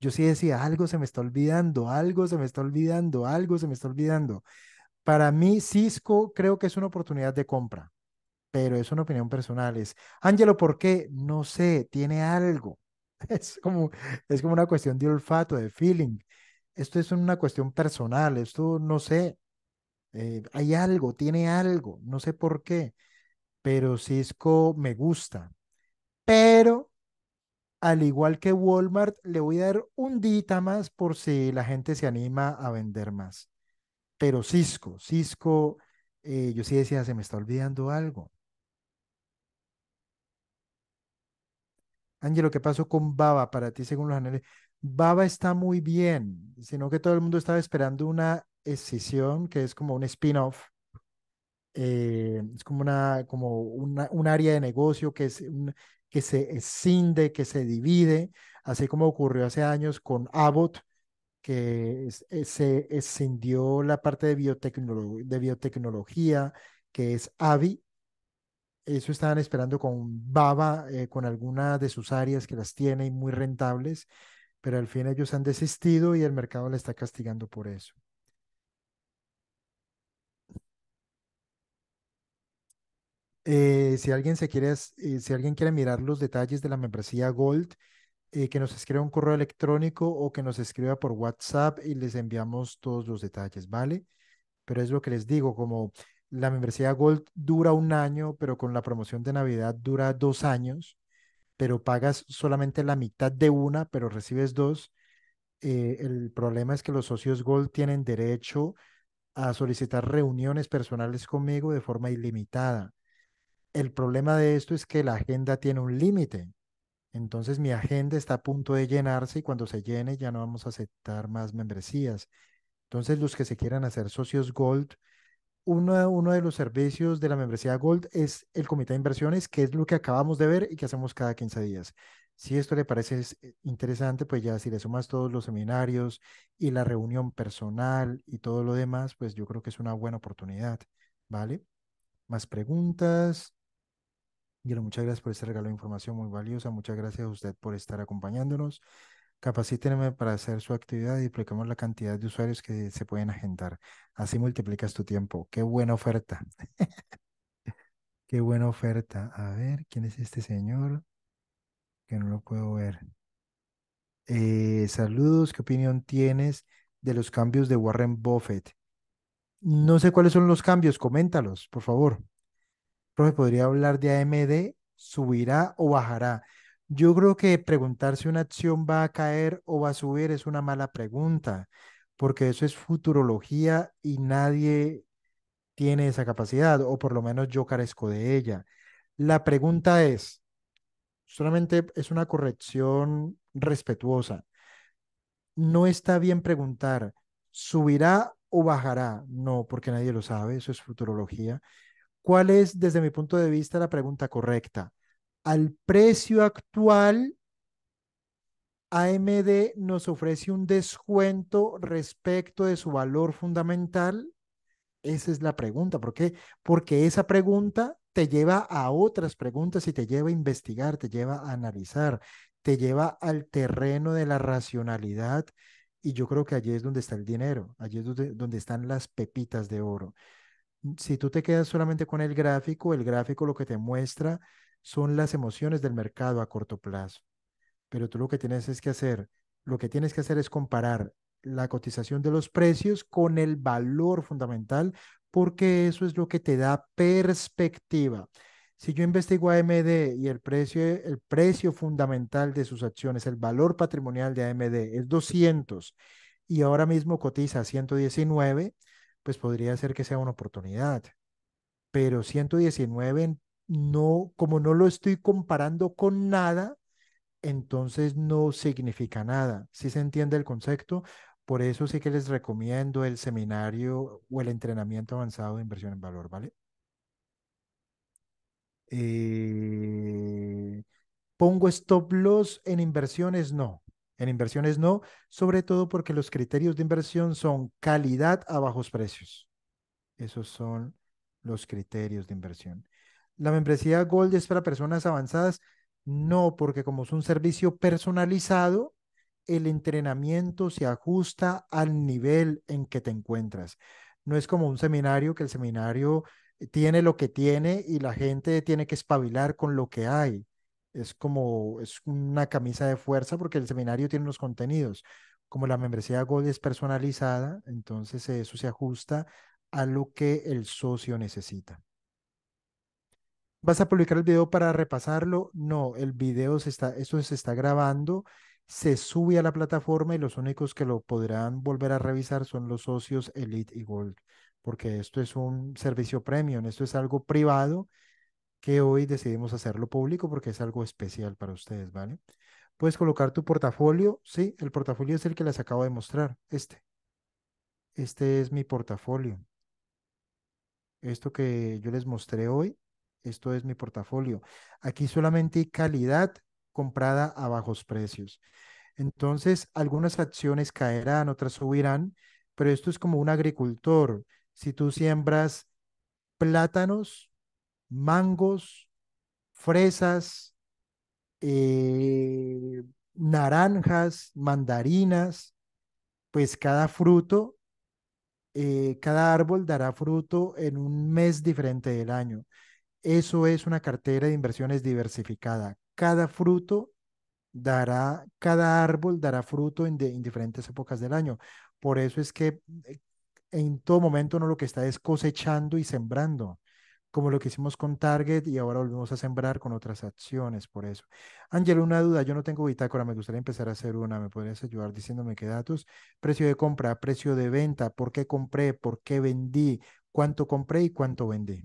yo sí decía, algo se me está olvidando, algo se me está olvidando, algo se me está olvidando. Para mí, Cisco creo que es una oportunidad de compra, pero es una opinión personal. Es, Ángelo, ¿por qué? No sé, tiene algo. Es como, es como una cuestión de olfato, de feeling. Esto es una cuestión personal, esto no sé. Eh, hay algo, tiene algo, no sé por qué, pero Cisco me gusta. Pero al igual que Walmart, le voy a dar un dita más por si la gente se anima a vender más. Pero Cisco, Cisco, eh, yo sí decía, se me está olvidando algo. Ángelo, ¿qué pasó con Baba para ti según los análisis? Baba está muy bien, sino que todo el mundo estaba esperando una escisión que es como un spin-off. Eh, es como una como un área de negocio que es un, que se escinde, que se divide, así como ocurrió hace años con Abbott, que eh, se escindió la parte de, biotecnología, que es AVI. Eso estaban esperando con Baba, eh, con alguna de sus áreas que las tiene y muy rentables, pero al fin ellos han desistido y el mercado le está castigando por eso. Eh, si, alguien se quiere, eh, si alguien quiere mirar los detalles de la membresía Gold, eh, que nos escriba un correo electrónico o que nos escriba por WhatsApp y les enviamos todos los detalles, ¿vale? Pero es lo que les digo, como la membresía Gold dura un año, pero con la promoción de Navidad dura dos años, pero pagas solamente la mitad de una, pero recibes dos. el problema es que los socios Gold tienen derecho a solicitar reuniones personales conmigo de forma ilimitada el problema de esto es que la agenda tiene un límite. Entonces mi agenda está a punto de llenarse y cuando se llene ya no vamos a aceptar más membresías. Entonces los que se quieran hacer socios Gold, uno, uno de los servicios de la membresía Gold es el comité de inversiones, que es lo que acabamos de ver y que hacemos cada 15 días. Si esto le parece eh, interesante, pues ya si le sumas todos los seminarios y la reunión personal y todo lo demás, pues yo creo que es una buena oportunidad, ¿vale? Más preguntas muchas gracias por este regalo de información muy valiosa. Muchas gracias a usted por estar acompañándonos. Capacítenme para hacer su actividad y explicamos la cantidad de usuarios que se pueden agendar. Así multiplicas tu tiempo. Qué buena oferta. Qué buena oferta. A ver, ¿quién es este señor? Que no lo puedo ver. Eh, saludos, ¿qué opinión tienes de los cambios de Warren Buffett? No sé cuáles son los cambios, coméntalos, por favor profe, ¿podría hablar de AMD? ¿Subirá o bajará? Yo creo que preguntar si una acción va a caer o va a subir es una mala pregunta, porque eso es futurología y nadie tiene esa capacidad, o por lo menos yo carezco de ella. La pregunta es, solamente es una corrección respetuosa. No está bien preguntar, ¿subirá o bajará? No, porque nadie lo sabe, eso es futurología. ¿Cuál es, desde mi punto de vista, la pregunta correcta? Al precio actual, AMD nos ofrece un descuento respecto de su valor fundamental. Esa es la pregunta. ¿Por qué? Porque esa pregunta te lleva a otras preguntas y te lleva a investigar, te lleva a analizar, te lleva al terreno de la racionalidad. Y yo creo que allí es donde está el dinero, allí es donde, donde están las pepitas de oro si tú te quedas solamente con el gráfico, el gráfico lo que te muestra son las emociones del mercado a corto plazo. Pero tú lo que tienes es que hacer, lo que tienes que hacer es comparar la cotización de los precios con el valor fundamental, porque eso es lo que te da perspectiva. Si yo investigo AMD y el precio, el precio fundamental de sus acciones, el valor patrimonial de AMD es 200 y ahora mismo cotiza 119, pues podría ser que sea una oportunidad. Pero 119, no, como no lo estoy comparando con nada, entonces no significa nada. Si se entiende el concepto, por eso sí que les recomiendo el seminario o el entrenamiento avanzado de inversión en valor, ¿vale? Eh, ¿Pongo stop loss en inversiones? No. En inversiones no, sobre todo porque los criterios de inversión son calidad a bajos precios. Esos son los criterios de inversión. La membresía Gold es para personas avanzadas. No, porque como es un servicio personalizado, el entrenamiento se ajusta al nivel en que te encuentras. No es como un seminario, que el seminario eh, tiene lo que tiene y la gente tiene que espabilar con lo que hay es como, es una camisa de fuerza porque el seminario tiene los contenidos. Como la membresía Gold es personalizada, entonces eso se ajusta a lo que el socio necesita. ¿Vas a publicar el video para repasarlo? No, el video se está, se está grabando, se sube a la plataforma y los únicos que lo podrán volver a revisar son los socios Elite y Gold, porque esto es un servicio premium, esto es algo privado que hoy decidimos hacerlo público porque es algo especial para ustedes, ¿vale? Puedes colocar tu portafolio, sí, el portafolio es el que les acabo de mostrar, este. Este es mi portafolio. Esto que yo les mostré hoy, esto es mi portafolio. Aquí solamente hay calidad comprada a bajos precios. Entonces, algunas acciones caerán, otras subirán, pero esto es como un agricultor. Si tú siembras plátanos, mangos, fresas, eh, naranjas, mandarinas, pues cada fruto, eh, cada árbol dará fruto en un mes diferente del año. Eso es una cartera de inversiones diversificada. Cada fruto dará, cada árbol dará fruto en, diferentes épocas del año. Por eso es que eh, en todo momento uno lo que está es cosechando y sembrando como lo que hicimos con Target y ahora volvemos a sembrar con otras acciones por eso. Ángel, una duda, yo no tengo bitácora, me gustaría empezar a hacer una, ¿me podrías ayudar diciéndome qué datos? Precio de compra, precio de venta, por qué compré, por qué vendí, cuánto compré y cuánto vendí.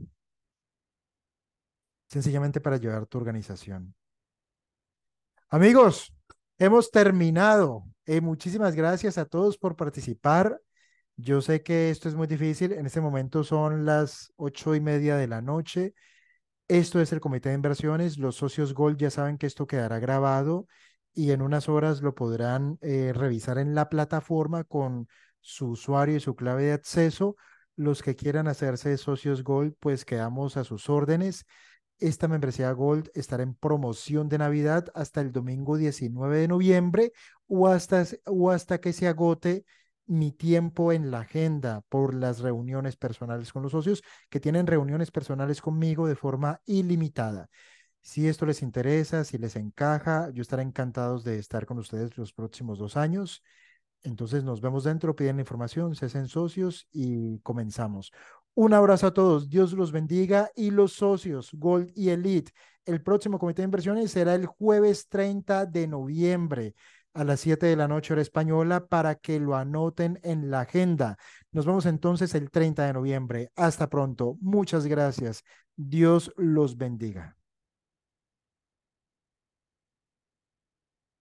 Sencillamente para llevar tu organización. Amigos, hemos terminado. Eh, muchísimas gracias a todos por participar. Yo sé que esto es muy difícil. En este momento son las ocho y media de la noche. Esto es el comité de inversiones. Los socios Gold ya saben que esto quedará grabado y en unas horas lo podrán eh, revisar en la plataforma con su usuario y su clave de acceso. Los que quieran hacerse socios Gold, pues quedamos a sus órdenes. Esta membresía Gold estará en promoción de Navidad hasta el domingo 19 de noviembre o hasta, o hasta que se agote mi tiempo en la agenda por las reuniones personales con los socios que tienen reuniones personales conmigo de forma ilimitada. Si esto les interesa, si les encaja, yo estaré encantado de estar con ustedes los próximos dos años. Entonces nos vemos dentro, piden información, se hacen socios y comenzamos. Un abrazo a todos, Dios los bendiga y los socios Gold y Elite. El próximo comité de inversiones será el jueves 30 de noviembre a las 7 de la noche hora española para que lo anoten en la agenda. Nos vemos entonces el 30 de noviembre. Hasta pronto. Muchas gracias. Dios los bendiga.